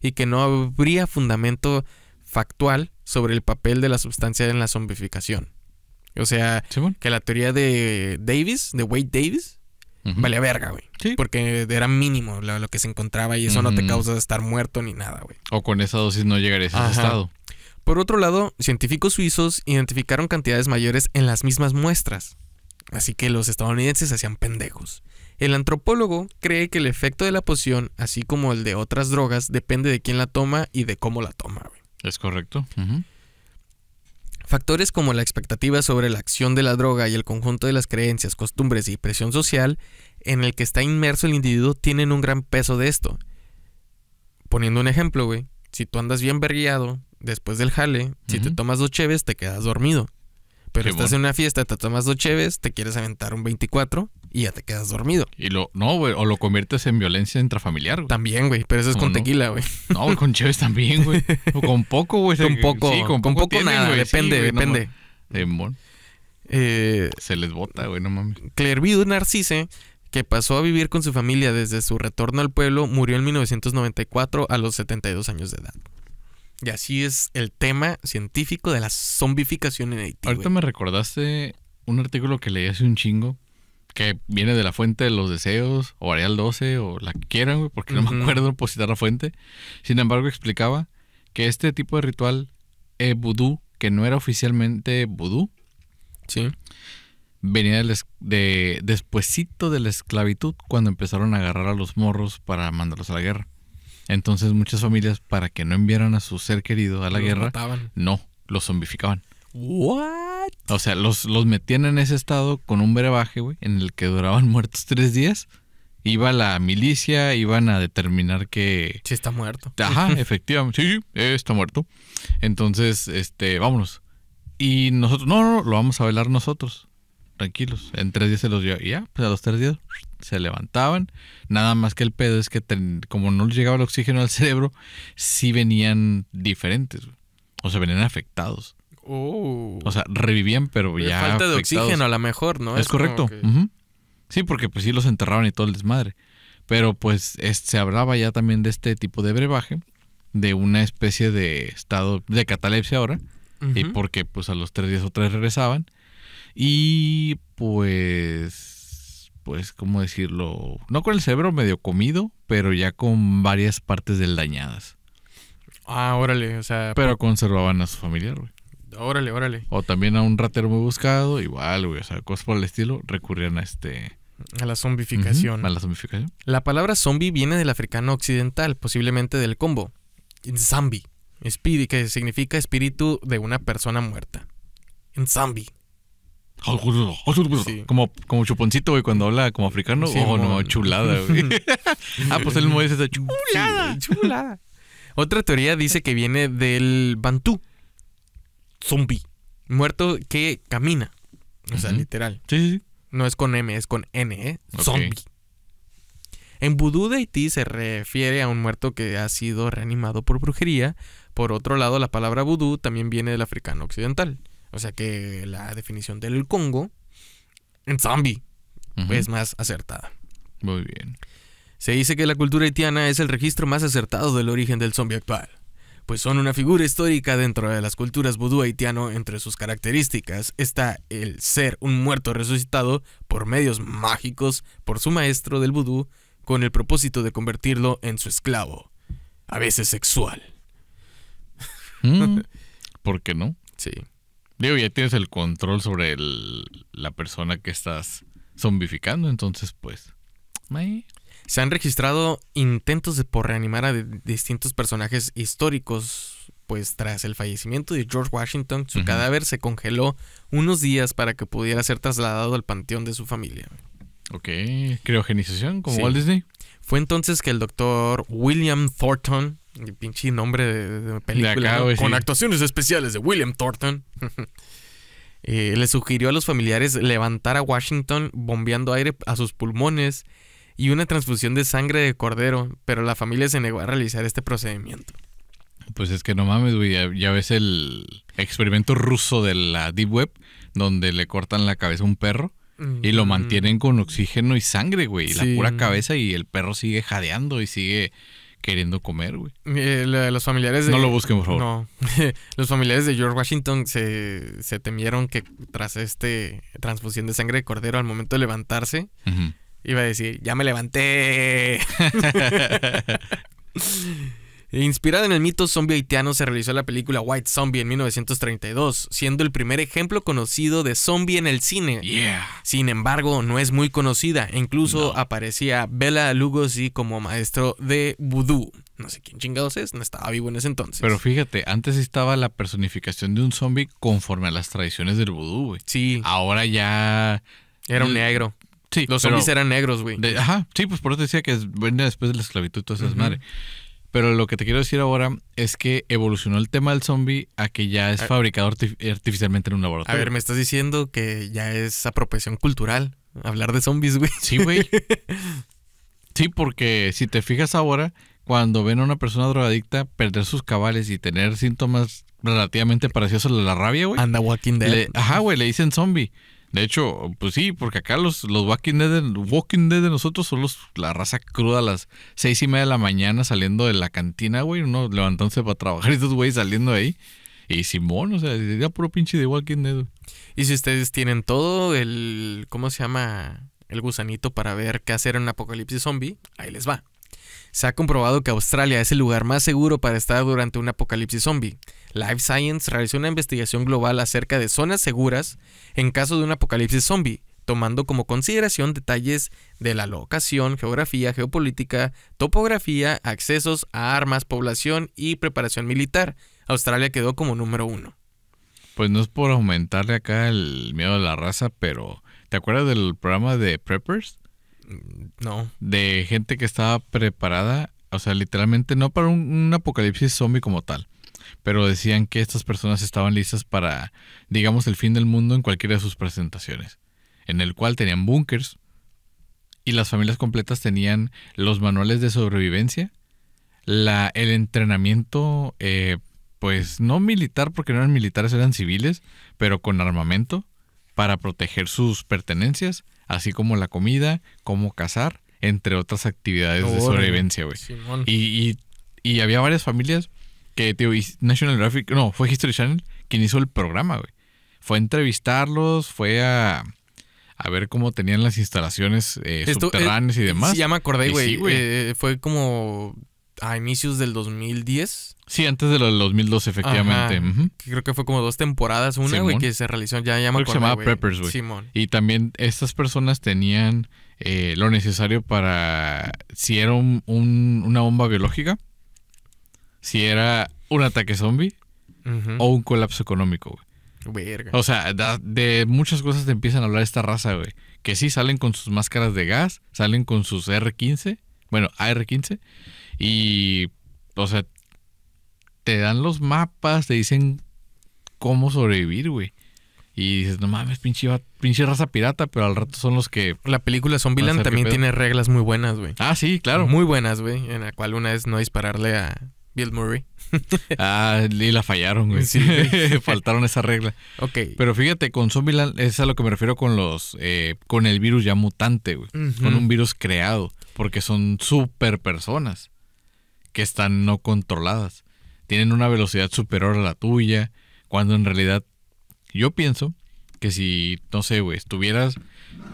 y que no habría fundamento factual sobre el papel de la sustancia en la zombificación. O sea, que la teoría de Davis, de Wade Davis, vale valía verga, güey. Porque era mínimo lo, que se encontraba y eso no te causa estar muerto ni nada, güey. O con esa dosis no llegarías a ese estado. Por otro lado, científicos suizos identificaron cantidades mayores en las mismas muestras. Así que los estadounidenses hacían pendejos. El antropólogo cree que el efecto de la poción, así como el de otras drogas, depende de quién la toma y de cómo la toma. Es correcto. Factores como la expectativa sobre la acción de la droga y el conjunto de las creencias, costumbres y presión social en el que está inmerso el individuo tienen un gran peso de esto. Poniendo un ejemplo, güey, si tú andas bien berriado después del jale, si te tomas dos cheves te quedas dormido. Pero estás en una fiesta, te tomas dos cheves, te quieres aventar un 24 y ya te quedas dormido. Y lo, no, güey, o lo conviertes en violencia intrafamiliar, güey. También, güey, pero eso es con tequila, güey. No, con cheves también, güey. O con poco, güey. *laughs* Con poco, sí, con, con poco, nada, güey. depende, depende. Eh, Se les bota, güey, no mames. Clervido Narcisse, que pasó a vivir con su familia desde su retorno al pueblo, murió en 1994 a los 72 años de edad. Y así es el tema científico de la zombificación en Haití. Ahorita me recordaste un artículo que leí hace un chingo que viene de la fuente de los deseos o Arial 12 o la que quieran, porque no me acuerdo positar la fuente. Sin embargo, explicaba que este tipo de ritual eh, vudú, que no era oficialmente vudú, venía de, de de la esclavitud cuando empezaron a agarrar a los morros para mandarlos a la guerra. Entonces muchas familias, para que no enviaran a su ser querido a la guerra, no, los zombificaban. ¿What? O sea, los, los metían en ese estado con un brebaje, güey, en el que duraban *laughs* muertos tres días. Iba la milicia, iban a determinar que... Sí, está muerto. Ajá, *laughs* efectivamente. Sí, sí, está muerto. Entonces, este, vámonos. Y nosotros, no, no, lo vamos a velar nosotros tranquilos, en tres días se los dio. Y ya, pues a los tres días se levantaban. Nada más que el pedo es que como no les llegaba el oxígeno al cerebro, sí venían diferentes. O sea, venían afectados. Oh. O sea, revivían, pero ya. Falta de oxígeno a lo mejor, ¿no? Es, correcto. Sí, porque pues sí los enterraban y todo el desmadre. Pero pues se hablaba ya también de este tipo de brebaje, de una especie de estado de catalepsia ahora. Y porque pues a los tres días o tres regresaban y pues, pues, ¿cómo decirlo? No con el cerebro medio comido, pero ya con varias partes del dañadas. Ah, órale, o sea... Pero conservaban a su familiar, güey. Órale, órale. O también a un ratero muy buscado, igual, güey, o sea, cosas por el estilo, recurrían a este... A la zombificación. a la zombificación. La palabra zombie viene del africano occidental, posiblemente del combo. Zambi, que significa espíritu de una persona muerta. En zombie. Como, chuponcito, y cuando habla como africano. no, chulada, *laughs* *laughs* ah, pues él mueve esa chulada. chulada. Otra teoría dice que viene del bantú. Zombie. Muerto que camina. O sea, literal. Sí, sí, No es con M, es con N, ¿eh? Zombie. En vudú de Haití se refiere a un muerto que ha sido reanimado por brujería. Por otro lado, la palabra vudú también viene del africano occidental. O sea que la definición del Congo en zombie es más acertada. Muy bien. Se dice que la cultura haitiana es el registro más acertado del origen del zombie actual, pues son una figura histórica dentro de las culturas vudú haitiano. Entre sus características está el ser un muerto resucitado por medios mágicos por su maestro del vudú con el propósito de convertirlo en su esclavo, a veces sexual. Mm. *laughs* ¿Por qué no? Sí. Digo, ya tienes el control sobre la persona que estás zombificando, entonces pues... Se han registrado intentos de por reanimar a distintos personajes históricos, pues tras el fallecimiento de George Washington, su cadáver se congeló unos días para que pudiera ser trasladado al panteón de su familia. Ok, criogenización como Walt Disney. Fue entonces que el doctor William Thornton, el pinche nombre de, película, con actuaciones especiales de William Thornton, *laughs* eh, le sugirió a los familiares levantar a Washington bombeando aire a sus pulmones y una transfusión de sangre de cordero, pero la familia se negó a realizar este procedimiento. Pues es que no mames, güey. Ya, ves el experimento ruso de la Deep Web, donde le cortan la cabeza a un perro y lo mantienen con oxígeno y sangre, güey. la pura cabeza y el perro sigue jadeando y sigue queriendo comer, güey. Eh, los familiares de... No lo busquen, por favor. *laughs* los familiares de George Washington se, temieron que tras este transfusión de sangre de cordero al momento de levantarse, iba a decir, ya me levanté. *laughs* *laughs* Eh, Inspirada en el mito zombie haitiano, se realizó la película White Zombie en 1932, siendo el primer ejemplo conocido de zombie en el cine. Sin embargo, no es muy conocida, e incluso aparecía Bela Lugosi como maestro de vudú. No sé quién chingados es, no estaba vivo en ese entonces. Pero fíjate, antes estaba la personificación de un zombie conforme a las tradiciones del vudú, güey. Sí. Ahora ya... Era un negro. Sí. Los zombies eran negros, güey. ajá, sí, pues por eso decía que venía después de la esclavitud todas esas pero lo que te quiero decir ahora es que evolucionó el tema del zombie a que ya es ah. fabricado artificialmente en un laboratorio. A ver, me estás diciendo que ya es apropiación cultural hablar de zombies, güey. Sí, güey. sí, porque si te fijas ahora, cuando ven a una persona drogadicta perder sus cabales y tener síntomas relativamente parecidos a la rabia, güey. Anda Walking Dead. ajá, güey, le dicen zombie. De hecho, pues sí, porque acá los, los Walking, Dead, walking Dead de nosotros son los, la raza cruda a las seis y media de la mañana saliendo de la cantina, güey. Uno levantándose para trabajar y estos güeyes saliendo ahí. Y Simón, o sea, sería puro pinche de Walking Dead. Y si ustedes tienen todo el. ¿Cómo se llama? El gusanito para ver qué hacer en un apocalipsis zombie, ahí les va. Se ha comprobado que Australia es el lugar más seguro para estar durante un apocalipsis zombie. Life Science realizó una investigación global acerca de zonas seguras en caso de un apocalipsis zombie, tomando como consideración detalles de la locación, geografía, geopolítica, topografía, accesos a armas, población y preparación militar. Australia quedó como número uno. Pues no es por aumentarle acá el miedo a la raza, pero ¿te acuerdas del programa de Preppers? Mm, no. De gente que estaba preparada, o sea, literalmente no para un apocalipsis zombie como tal, pero decían que estas personas estaban listas para, digamos, el fin del mundo en cualquiera de sus presentaciones, en el cual tenían búnkers y las familias completas tenían los manuales de sobrevivencia, la, el entrenamiento, eh, pues no militar, porque no eran militares, eran civiles, pero con armamento para proteger sus pertenencias, así como la comida, cómo cazar, entre otras actividades de sobrevivencia, güey. y había varias familias que tío, National Graphic, no, fue History Channel quien hizo el programa, güey. Fue a entrevistarlos, fue a, a ver cómo tenían las instalaciones eh, eh, subterráneas y demás. Sí, ya me acordé, güey. Eh, fue como a inicios del 2010. Sí, antes de los 2012, efectivamente. Creo que fue como dos temporadas, una, güey, que se realizó. Ya, ya me se llamaba Preppers, güey. Y también estas personas tenían lo necesario para. Si era un, una bomba biológica, si era un ataque zombie o un colapso económico, güey. Verga. O sea, de muchas cosas te empiezan a hablar esta raza, güey. Que sí salen con sus máscaras de gas, salen con sus R15, bueno, AR15, y, o sea, te dan los mapas, te dicen cómo sobrevivir, güey. Y dices, no mames, pinche, pinche, raza pirata, pero al rato son los que. La película Zombieland también tiene reglas muy buenas, güey. Ah, sí, claro. Muy buenas, güey. En la cual una es no dispararle a, Bill Murray. *laughs* ah, y la fallaron, güey. Sí, *laughs* Faltaron esa regla. Ok. Pero fíjate, con Zombieland es a lo que me refiero con los. Eh, con el virus ya mutante, güey. Con un virus creado. Porque son super personas que están no controladas. Tienen una velocidad superior a la tuya. Cuando en realidad, yo pienso que si, no sé, güey, estuvieras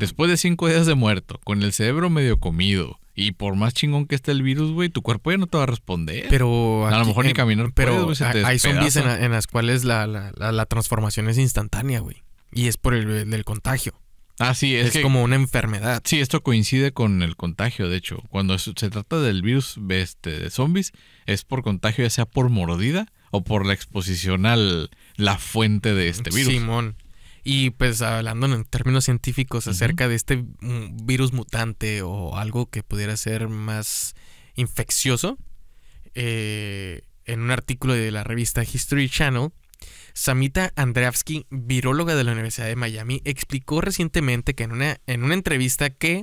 después de cinco días de muerto, con el cerebro medio comido, y por más chingón que esté el virus, güey, tu cuerpo ya no te va a responder. Pero a lo mejor ni caminar. Pero hay zombies en, las cuales la, la, la, transformación es instantánea, güey. Y es por el, contagio. Ah, sí, es, es como una enfermedad. Sí, esto coincide con el contagio, de hecho. Cuando se trata del virus este, de zombies, es por contagio, ya sea por mordida o por la exposición al la fuente de este virus. Simón. Y pues hablando en términos científicos acerca de este mm, virus mutante o algo que pudiera ser más infeccioso, eh, en un artículo de la revista History Channel, Samita Andreevsky, viróloga de la Universidad de Miami, explicó recientemente que en una, en una entrevista que,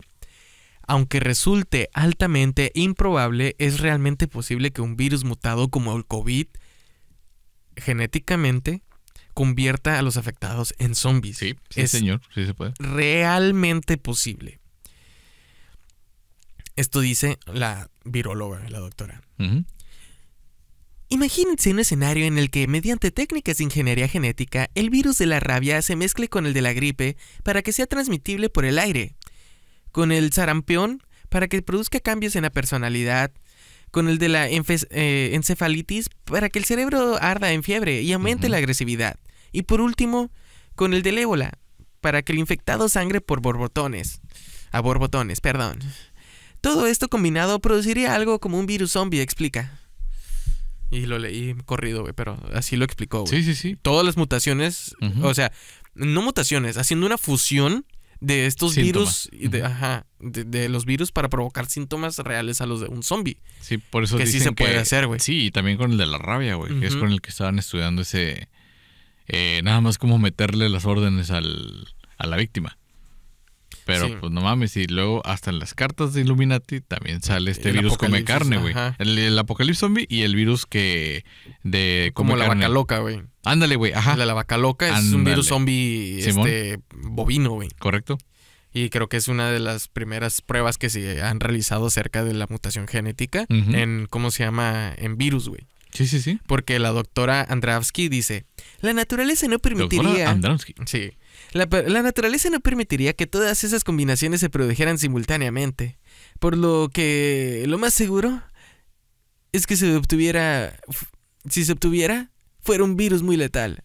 aunque resulte altamente improbable, es realmente posible que un virus mutado como el COVID genéticamente convierta a los afectados en zombies. Sí, señor, sí se puede. Realmente posible. Esto dice la virologa, la doctora. Imagínense un escenario en el que, mediante técnicas de ingeniería genética, el virus de la rabia se mezcle con el de la gripe para que sea transmitible por el aire, con el sarampión para que produzca cambios en la personalidad, con el de la eh, encefalitis para que el cerebro arda en fiebre y aumente la agresividad. Y por último, con el del ébola, para que el infectado sangre por borbotones. A borbotones, perdón. Todo esto combinado produciría algo como un virus zombie, explica. Y lo leí corrido, pero así lo explicó, Sí, sí, sí. Todas las mutaciones, o sea, no mutaciones, haciendo una fusión de estos virus, y de, ajá, de, los virus para provocar síntomas reales a los de un zombie. Sí, por eso que sí se puede hacer, güey. Sí, y también con el de la rabia, güey, que es con el que estaban estudiando ese, eh, nada más como meterle las órdenes al, a la víctima. Pero pues no mames, y luego hasta en las cartas de Illuminati también sale este virus come carne, güey. El, apocalipsis zombie y el virus que de Como la vaca loca, güey. Ándale, güey, ajá. La, la vaca loca es un virus zombie este, bovino, güey. Correcto. Y creo que es una de las primeras pruebas que se han realizado acerca de la mutación genética en, ¿cómo se llama? En virus, güey. Sí, sí, sí. Porque la doctora Andravsky dice, la naturaleza no permitiría... Sí. La, la naturaleza no permitiría que todas esas combinaciones se produjeran simultáneamente. Por lo que lo más seguro es que se obtuviera... Si se obtuviera, fue un virus muy letal.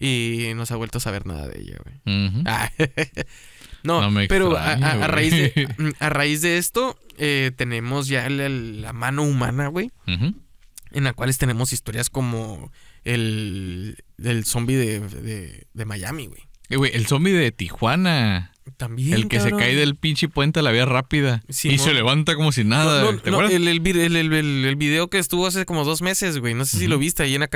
Y no se ha vuelto a saber nada de ella, güey. Ah. *laughs* no, pero a, raíz de, mm, a, raíz de, esto, eh, tenemos ya la, mano humana, güey. En la cual tenemos historias como el, zombie de, de Miami, güey. Eh, el zombie de Tijuana. También. El que se cae del pinche puente a la vía rápida. Sí, y se levanta como si nada. El, video que estuvo hace como dos meses, güey. No sé si lo viste ahí en la,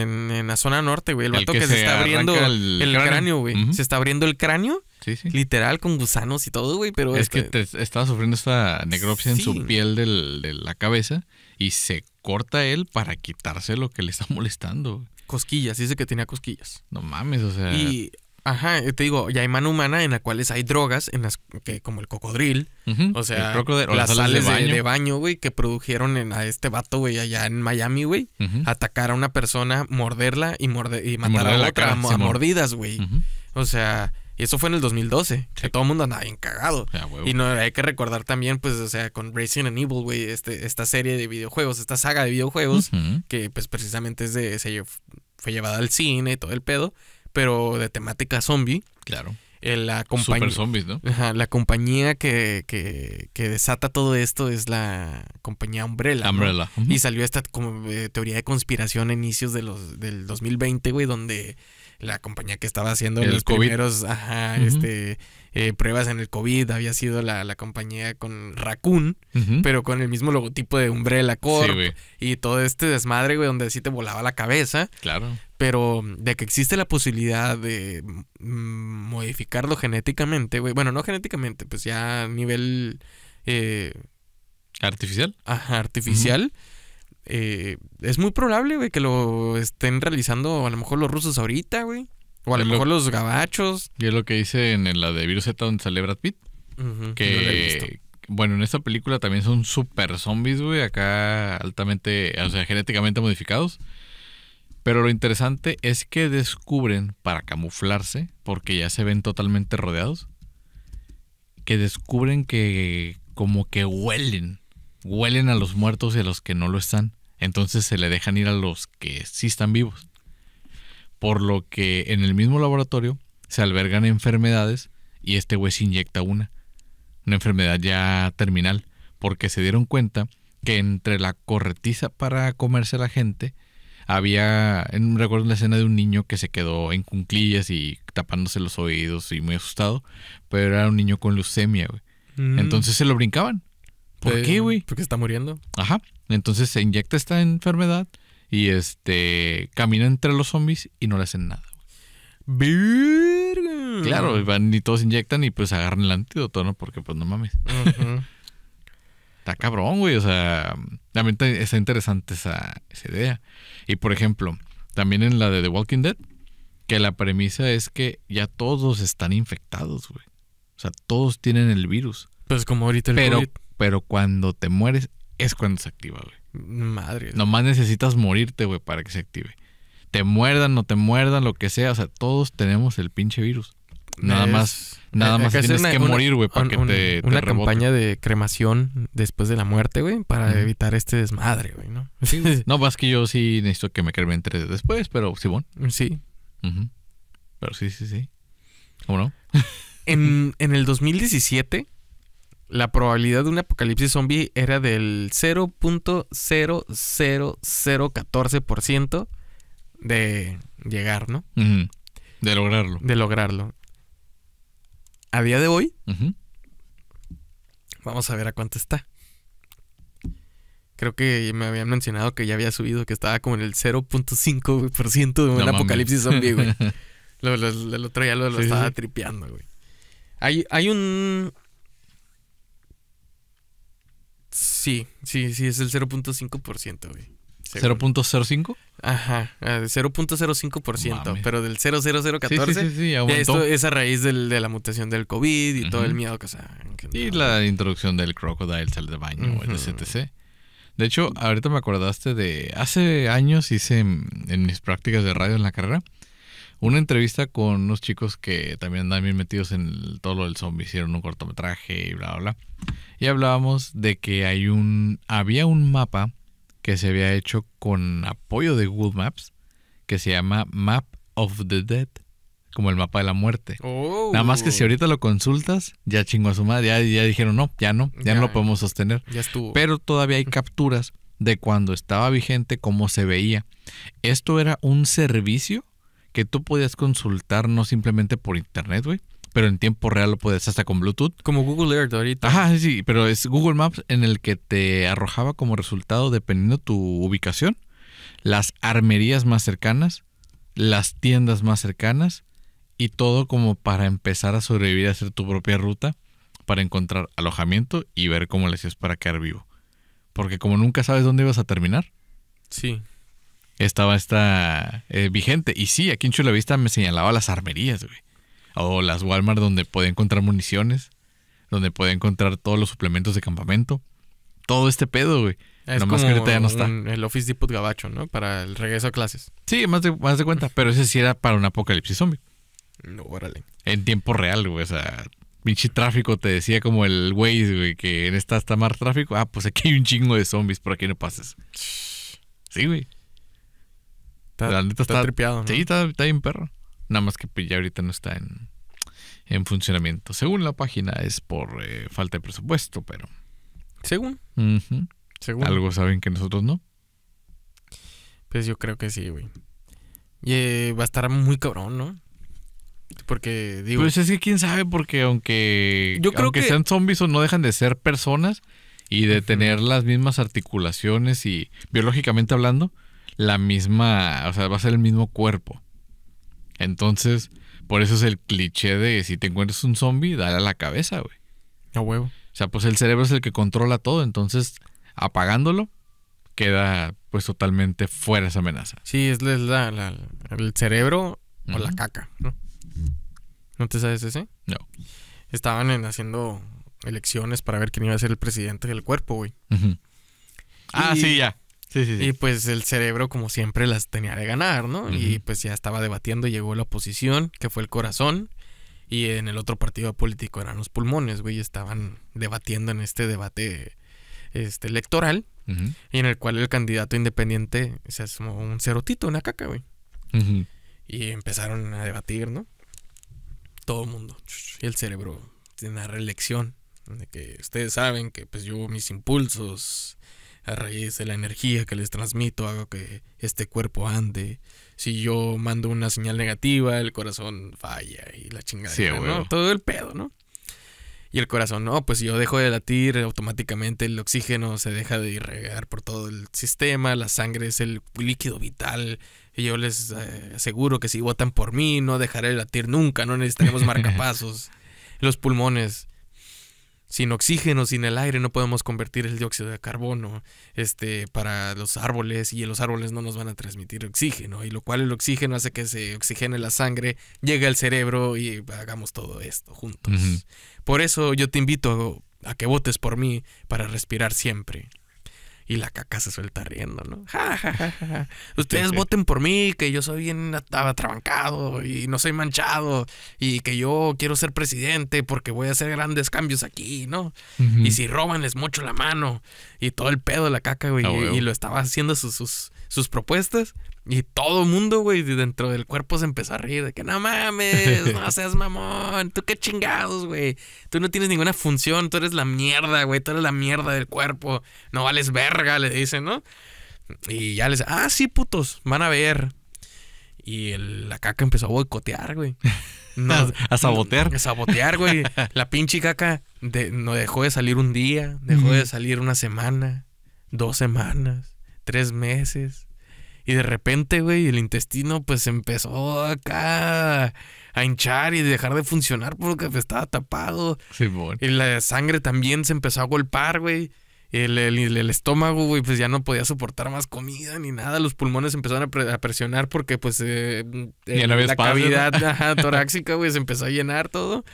en, la zona norte, güey. El vato que, se, está abriendo el, cráneo, güey. Se está abriendo el cráneo. Sí, sí. Literal, con gusanos y todo, güey. Pero. Es este que estaba sufriendo esta necropsia en su piel de la cabeza y se corta él para quitarse lo que le está *laughs* molestando. Cosquillas, dice que tenía cosquillas. No mames, o sea. Y Ajá, eh, te digo, ya hay mano humana en la cuales hay drogas, en las que, como el cocodril, o sea, las sales, de baño, güey, que produjeron en, a este vato, güey, allá en Miami, güey, atacar a una persona, morderla y, matar a la otra mordidas, güey. O sea, y eso fue en el 2012, que todo el mundo andaba bien cagado. Ah, y no, hay que recordar también, pues, o sea, con Racing and Evil, güey, este, esta serie de videojuegos, esta saga de videojuegos, que pues precisamente es de, se, fue llevada al cine y todo el pedo pero de temática zombie. Claro. la compañía. Super zombies, ¿no? la compañía que, que, que, desata todo esto es la compañía Umbrella. Umbrella. Y salió esta como, eh, teoría de conspiración a inicios de los, del 2020, güey, donde la compañía que estaba haciendo los primeros este, eh, pruebas en el COVID había sido la, compañía con Raccoon, pero con el mismo logotipo de Umbrella Corp y todo este desmadre, güey, donde sí te volaba la cabeza. Claro. Pero de que existe la posibilidad de modificarlo genéticamente, güey. Bueno, no genéticamente, pues ya a nivel. Eh, ¿Artificial? Ajá, artificial. Eh, es muy probable, güey, que lo estén realizando a lo mejor los rusos ahorita, güey. O a lo, mejor los gabachos. Y es lo que dice en la de Virus Z donde sale Brad Pitt. que, bueno, en esta película también son super zombies, güey, acá altamente, o sea, genéticamente modificados. Pero lo interesante es que descubren, para camuflarse, porque ya se ven totalmente rodeados, que descubren que como que huelen, huelen a los muertos y a los que no lo están. Entonces se le dejan ir a los que sí están vivos. Por lo que en el mismo laboratorio se albergan enfermedades y este güey se inyecta una. Una enfermedad ya terminal. Porque se dieron cuenta que entre la corretiza para comerse a la gente, había, en, recuerdo la escena de un niño que se quedó en cunclillas y tapándose los oídos y muy asustado, pero era un niño con leucemia, güey. Mm. Entonces se lo brincaban. ¿Por qué, güey? Porque está muriendo. Ajá. Entonces se inyecta esta enfermedad y este camina entre los zombies y no le hacen nada. Claro, van y todos inyectan y pues agarran el antídoto, ¿no? Porque pues no mames cabrón, güey. O sea, también está interesante esa, idea. Y por ejemplo, también en la de The Walking Dead, que la premisa es que ya todos están infectados, güey. O sea, todos tienen el virus. Pues como ahorita el pero, Pero cuando te mueres es cuando se activa, güey. Madre. Nomás necesitas morirte, güey, para que se active. Te muerdan, no te muerdan, lo que sea. O sea, todos tenemos el pinche virus. Nada más, nada más tienes que morir, güey, para que te, Una campaña de cremación después de la muerte, güey, para evitar este desmadre, güey, ¿no? *laughs* no, más que yo sí necesito que me cremen tres después, pero sí, bueno. Sí. Pero sí, sí, sí. ¿Cómo no? *laughs* en, en el 2017 la probabilidad de un apocalipsis zombie era del 0.00014% de llegar, ¿no? De lograrlo. De lograrlo a día de hoy, vamos a ver a cuánto está. Creo que me habían mencionado que ya había subido, que estaba como en el 0.5% de un apocalipsis zombie, güey. *laughs* lo, traía lo, el otro lo, estaba tripeando, güey. Hay, hay un... Sí, sí, sí, es el 0.5%, güey. ¿0.05? Ajá, 0.05%, ah, pero del 00014 sí, esto es a raíz de la mutación del COVID y todo el miedo que, o sea, Y la introducción del crocodile sal de baño, etc. De hecho, ahorita me acordaste de hace años hice en mis prácticas de radio en la carrera una entrevista con unos chicos que también andan bien metidos en todo lo del zombie, hicieron un cortometraje y bla bla bla. Y hablábamos de que hay un había un mapa que se había hecho con apoyo de Google Maps, que se llama Map of the Dead, como el mapa de la muerte. Oh. Nada más que si ahorita lo consultas, ya chingo a su madre, ya, dijeron no, ya no, ya, no lo podemos sostener. Ya estuvo. Pero todavía hay *laughs* capturas de cuando estaba vigente, cómo se veía. Esto era un servicio que tú podías consultar no simplemente por internet, güey, pero en tiempo real lo puedes hasta con Bluetooth. Como Google Earth ahorita. Ajá, sí, pero es Google Maps en el que te arrojaba como resultado, dependiendo tu ubicación, las armerías más cercanas, las tiendas más cercanas y todo como para empezar a sobrevivir a hacer tu propia ruta para encontrar alojamiento y ver cómo le hacías para quedar vivo. Porque como nunca sabes dónde ibas a terminar. Sí. Estaba esta eh, vigente. Y sí, aquí en Chula Vista me señalaba las armerías, güey o las Walmart donde podía encontrar municiones, donde podía encontrar todos los suplementos de campamento. Todo este pedo, güey. Es más que ahorita ya no está. el Office Depot Gabacho, ¿no? Para el regreso a clases. Sí, más de, más de cuenta. Pero ese sí era para un apocalipsis zombie. No, órale. En tiempo real, güey. O sea, pinche tráfico te decía como el Waze, güey, que en esta está más tráfico. Ah, pues aquí hay un chingo de zombies, por aquí no pases. Sí, güey. Está, tripeado, Sí, está, está bien perro. Nada más que pues, ya ahorita no está en, en funcionamiento. Según la página es por eh, falta de presupuesto, pero... Según. Algo saben que nosotros no. Pues yo creo que sí, güey. Y eh, va a estar muy cabrón, ¿no? Porque digo... Pues es que quién sabe, porque aunque, yo creo que... sean zombies o no dejan de ser personas y de tener las mismas articulaciones y biológicamente hablando, la misma, o sea, va a ser el mismo cuerpo. Entonces, por eso es el cliché de si te encuentras un zombie, dale a la cabeza, güey. A huevo. O sea, pues el cerebro es el que controla todo, entonces apagándolo queda pues totalmente fuera esa amenaza. Sí, es la, el cerebro o la caca, ¿no? ¿No te sabes ese? No. Estaban haciendo elecciones para ver quién iba a ser el presidente del cuerpo, güey. Ah, sí, ya. Y pues el cerebro, como siempre, las tenía de ganar, ¿no? Y pues ya estaba debatiendo llegó la oposición, que fue el corazón. Y en el otro partido político eran los pulmones, güey. Estaban debatiendo en este debate este, electoral. Y en el cual el candidato independiente se asomó un cerotito, una caca, güey. Y empezaron a debatir, ¿no? Todo el mundo. Y el cerebro tiene la reelección. De que ustedes saben que pues yo mis impulsos raíz de la energía que les transmito, hago que este cuerpo ande. Si yo mando una señal negativa, el corazón falla y la chingada. Todo el pedo, ¿no? Y el corazón, no, pues si yo dejo de latir, automáticamente el oxígeno se deja de irregar por todo el sistema, la sangre es el líquido vital. Y yo les eh, aseguro que si votan por mí, no dejaré de latir nunca, no necesitaremos *laughs* marcapasos. Los pulmones, sin oxígeno, sin el aire, no podemos convertir el dióxido de carbono este, para los árboles y los árboles no nos van a transmitir oxígeno, y lo cual el oxígeno hace que se oxigene la sangre, llegue al cerebro y hagamos todo esto juntos. Por eso yo te invito a que votes por mí para respirar siempre. Y la caca se suelta riendo, ¿no? *laughs* Ustedes voten por mí, que yo soy bien atrabancado y no soy manchado y que yo quiero ser presidente porque voy a hacer grandes cambios aquí, ¿no? Y si robanles mucho la mano y todo el pedo de la caca, güey. Ah, y, lo estaba haciendo sus, sus, sus propuestas. Y todo mundo, güey, dentro del cuerpo se empezó a reír de que no mames, no *laughs* seas mamón, tú qué chingados, güey. Tú no tienes ninguna función, tú eres la mierda, güey, tú eres la mierda del cuerpo, no vales verga, le dicen, ¿no? Y ya les, ah, sí, putos, van a ver. Y la caca empezó a boicotear, güey. *laughs* a sabotear. a sabotear, güey. *laughs* La pinche caca no dejó de salir un día, dejó de salir una semana, dos semanas, tres meses y de repente, güey, el intestino pues empezó acá a hinchar y dejar de funcionar porque pues, estaba tapado. Sí, bueno. Y la sangre también se empezó a golpar, güey. El, el, estómago, güey, pues ya no podía soportar más comida ni nada. Los pulmones empezaron a, presionar porque, pues, eh, la cavidad *laughs* torácica, güey, se empezó a llenar todo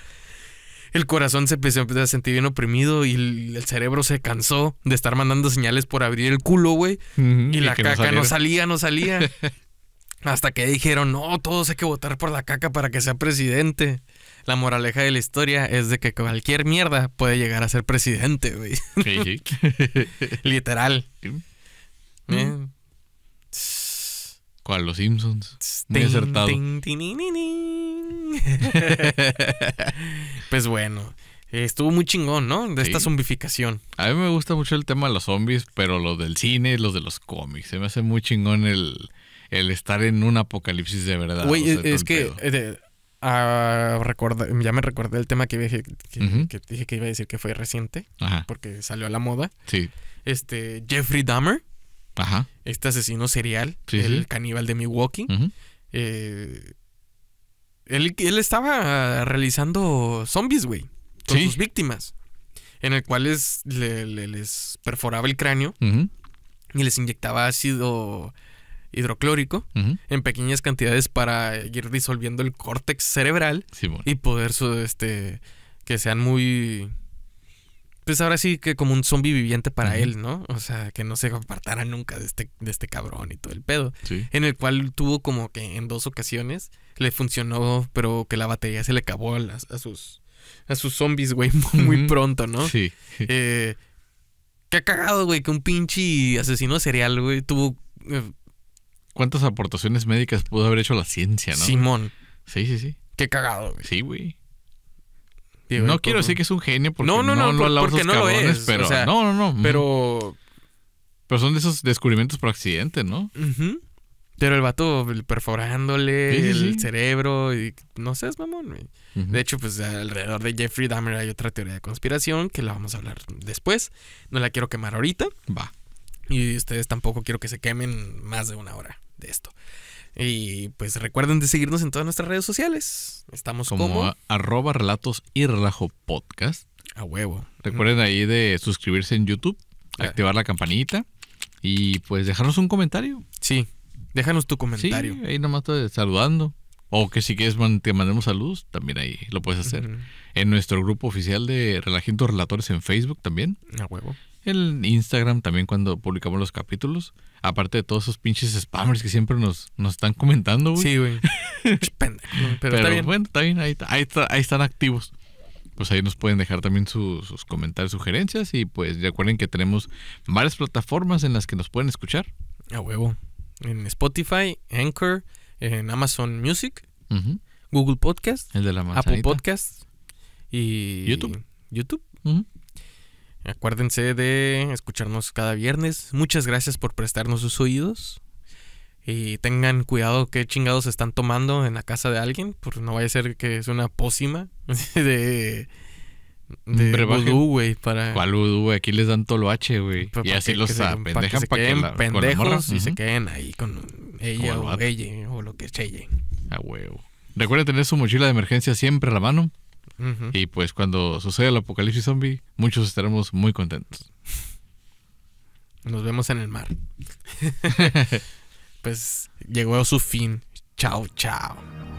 el corazón se empezó a sentir bien oprimido y el, cerebro se cansó de estar mandando señales por abrir el culo, güey. y la caca no, salía, no salía. *laughs* Hasta que dijeron, no, todos hay que votar por la caca para que sea presidente. La moraleja de la historia es de que cualquier mierda puede llegar a ser presidente, güey. *laughs* Literal. ¿Eh? Los Simpsons. Muy acertado. *laughs* pues bueno. Estuvo muy chingón, ¿no? De esta zombificación. A mí me gusta mucho el tema de los zombies, pero lo del cine y los de los cómics. Se me hace muy chingón el, el estar en un apocalipsis de verdad. es, que eh, ah, ya me recordé el tema que dije que, iba a decir que fue reciente, porque salió a la moda. Sí. Este, Jeffrey Dahmer, Ajá. este asesino serial, el caníbal de Milwaukee. eh, él, estaba realizando zombies, güey. Con sus víctimas. En el cual les, les, perforaba el cráneo y les inyectaba ácido hidroclórico en pequeñas cantidades para ir disolviendo el córtex cerebral y poder este que sean muy pues ahora sí que como un zombie viviente para él, ¿no? O sea, que no se apartara nunca de este, de este cabrón y todo el pedo. En el cual tuvo como que en dos ocasiones le funcionó, pero que la batería se le acabó a, sus a sus zombies, güey, *laughs* muy pronto, ¿no? Sí. Eh, cagado, güey, que un pinche asesino serial, güey, tuvo... Eh, ¿Cuántas aportaciones médicas pudo haber hecho la ciencia, no? Simón. Sí, sí, sí. Qué cagado, güey. Sí, güey. no quiero decir que es un genio porque no, no, no, porque no es. Pero, no, no, no. Pero... Mm. Pero son de esos descubrimientos por accidente, ¿no? Ajá. Pero el vato perforándole el cerebro y no sé, es mamón. De hecho, pues alrededor de Jeffrey Dahmer hay otra teoría de conspiración que la vamos a hablar después. No la quiero quemar ahorita. Va. Y ustedes tampoco quiero que se quemen más de una hora de esto. Y pues recuerden de seguirnos en todas nuestras redes sociales. Estamos como, arroba relatos y relajo podcast. A huevo. Recuerden ahí de suscribirse en YouTube, activar la campanita y pues dejarnos un comentario. Sí, Déjanos tu comentario. Sí, ahí nomás estoy saludando. O que si quieres te mandemos saludos, también ahí lo puedes hacer. En nuestro grupo oficial de Relajientos Relatores en Facebook también. A huevo. En Instagram también cuando publicamos los capítulos. Aparte de todos esos pinches spammers que siempre nos, nos están comentando, güey. Sí, güey. *laughs* pero, pero está bien. bueno, está bien, ahí, ahí, están activos pues ahí nos pueden dejar también sus, sus comentarios, sugerencias y pues recuerden que tenemos varias plataformas en las que nos pueden escuchar. A huevo en Spotify, Anchor, en Amazon Music, Google Podcast, Apple Podcast y YouTube. YouTube. Acuérdense de escucharnos cada viernes. Muchas gracias por prestarnos sus oídos. Y tengan cuidado qué chingados están tomando en la casa de alguien, porque no vaya a ser que es una pócima *laughs* de de vudú, güey, para... ¿Cuál vudú, güey? Aquí les dan todo lo H, güey. Pues, y así los apendejan para que, se pendejos y se queden ahí con ella o, ella o lo que es ella. huevo. Recuerda tener su mochila de emergencia siempre a la mano. Y pues cuando suceda el apocalipsis zombie, muchos estaremos muy contentos. Nos vemos en el mar. *laughs* *laughs* pues llegó su fin. Chao, chao.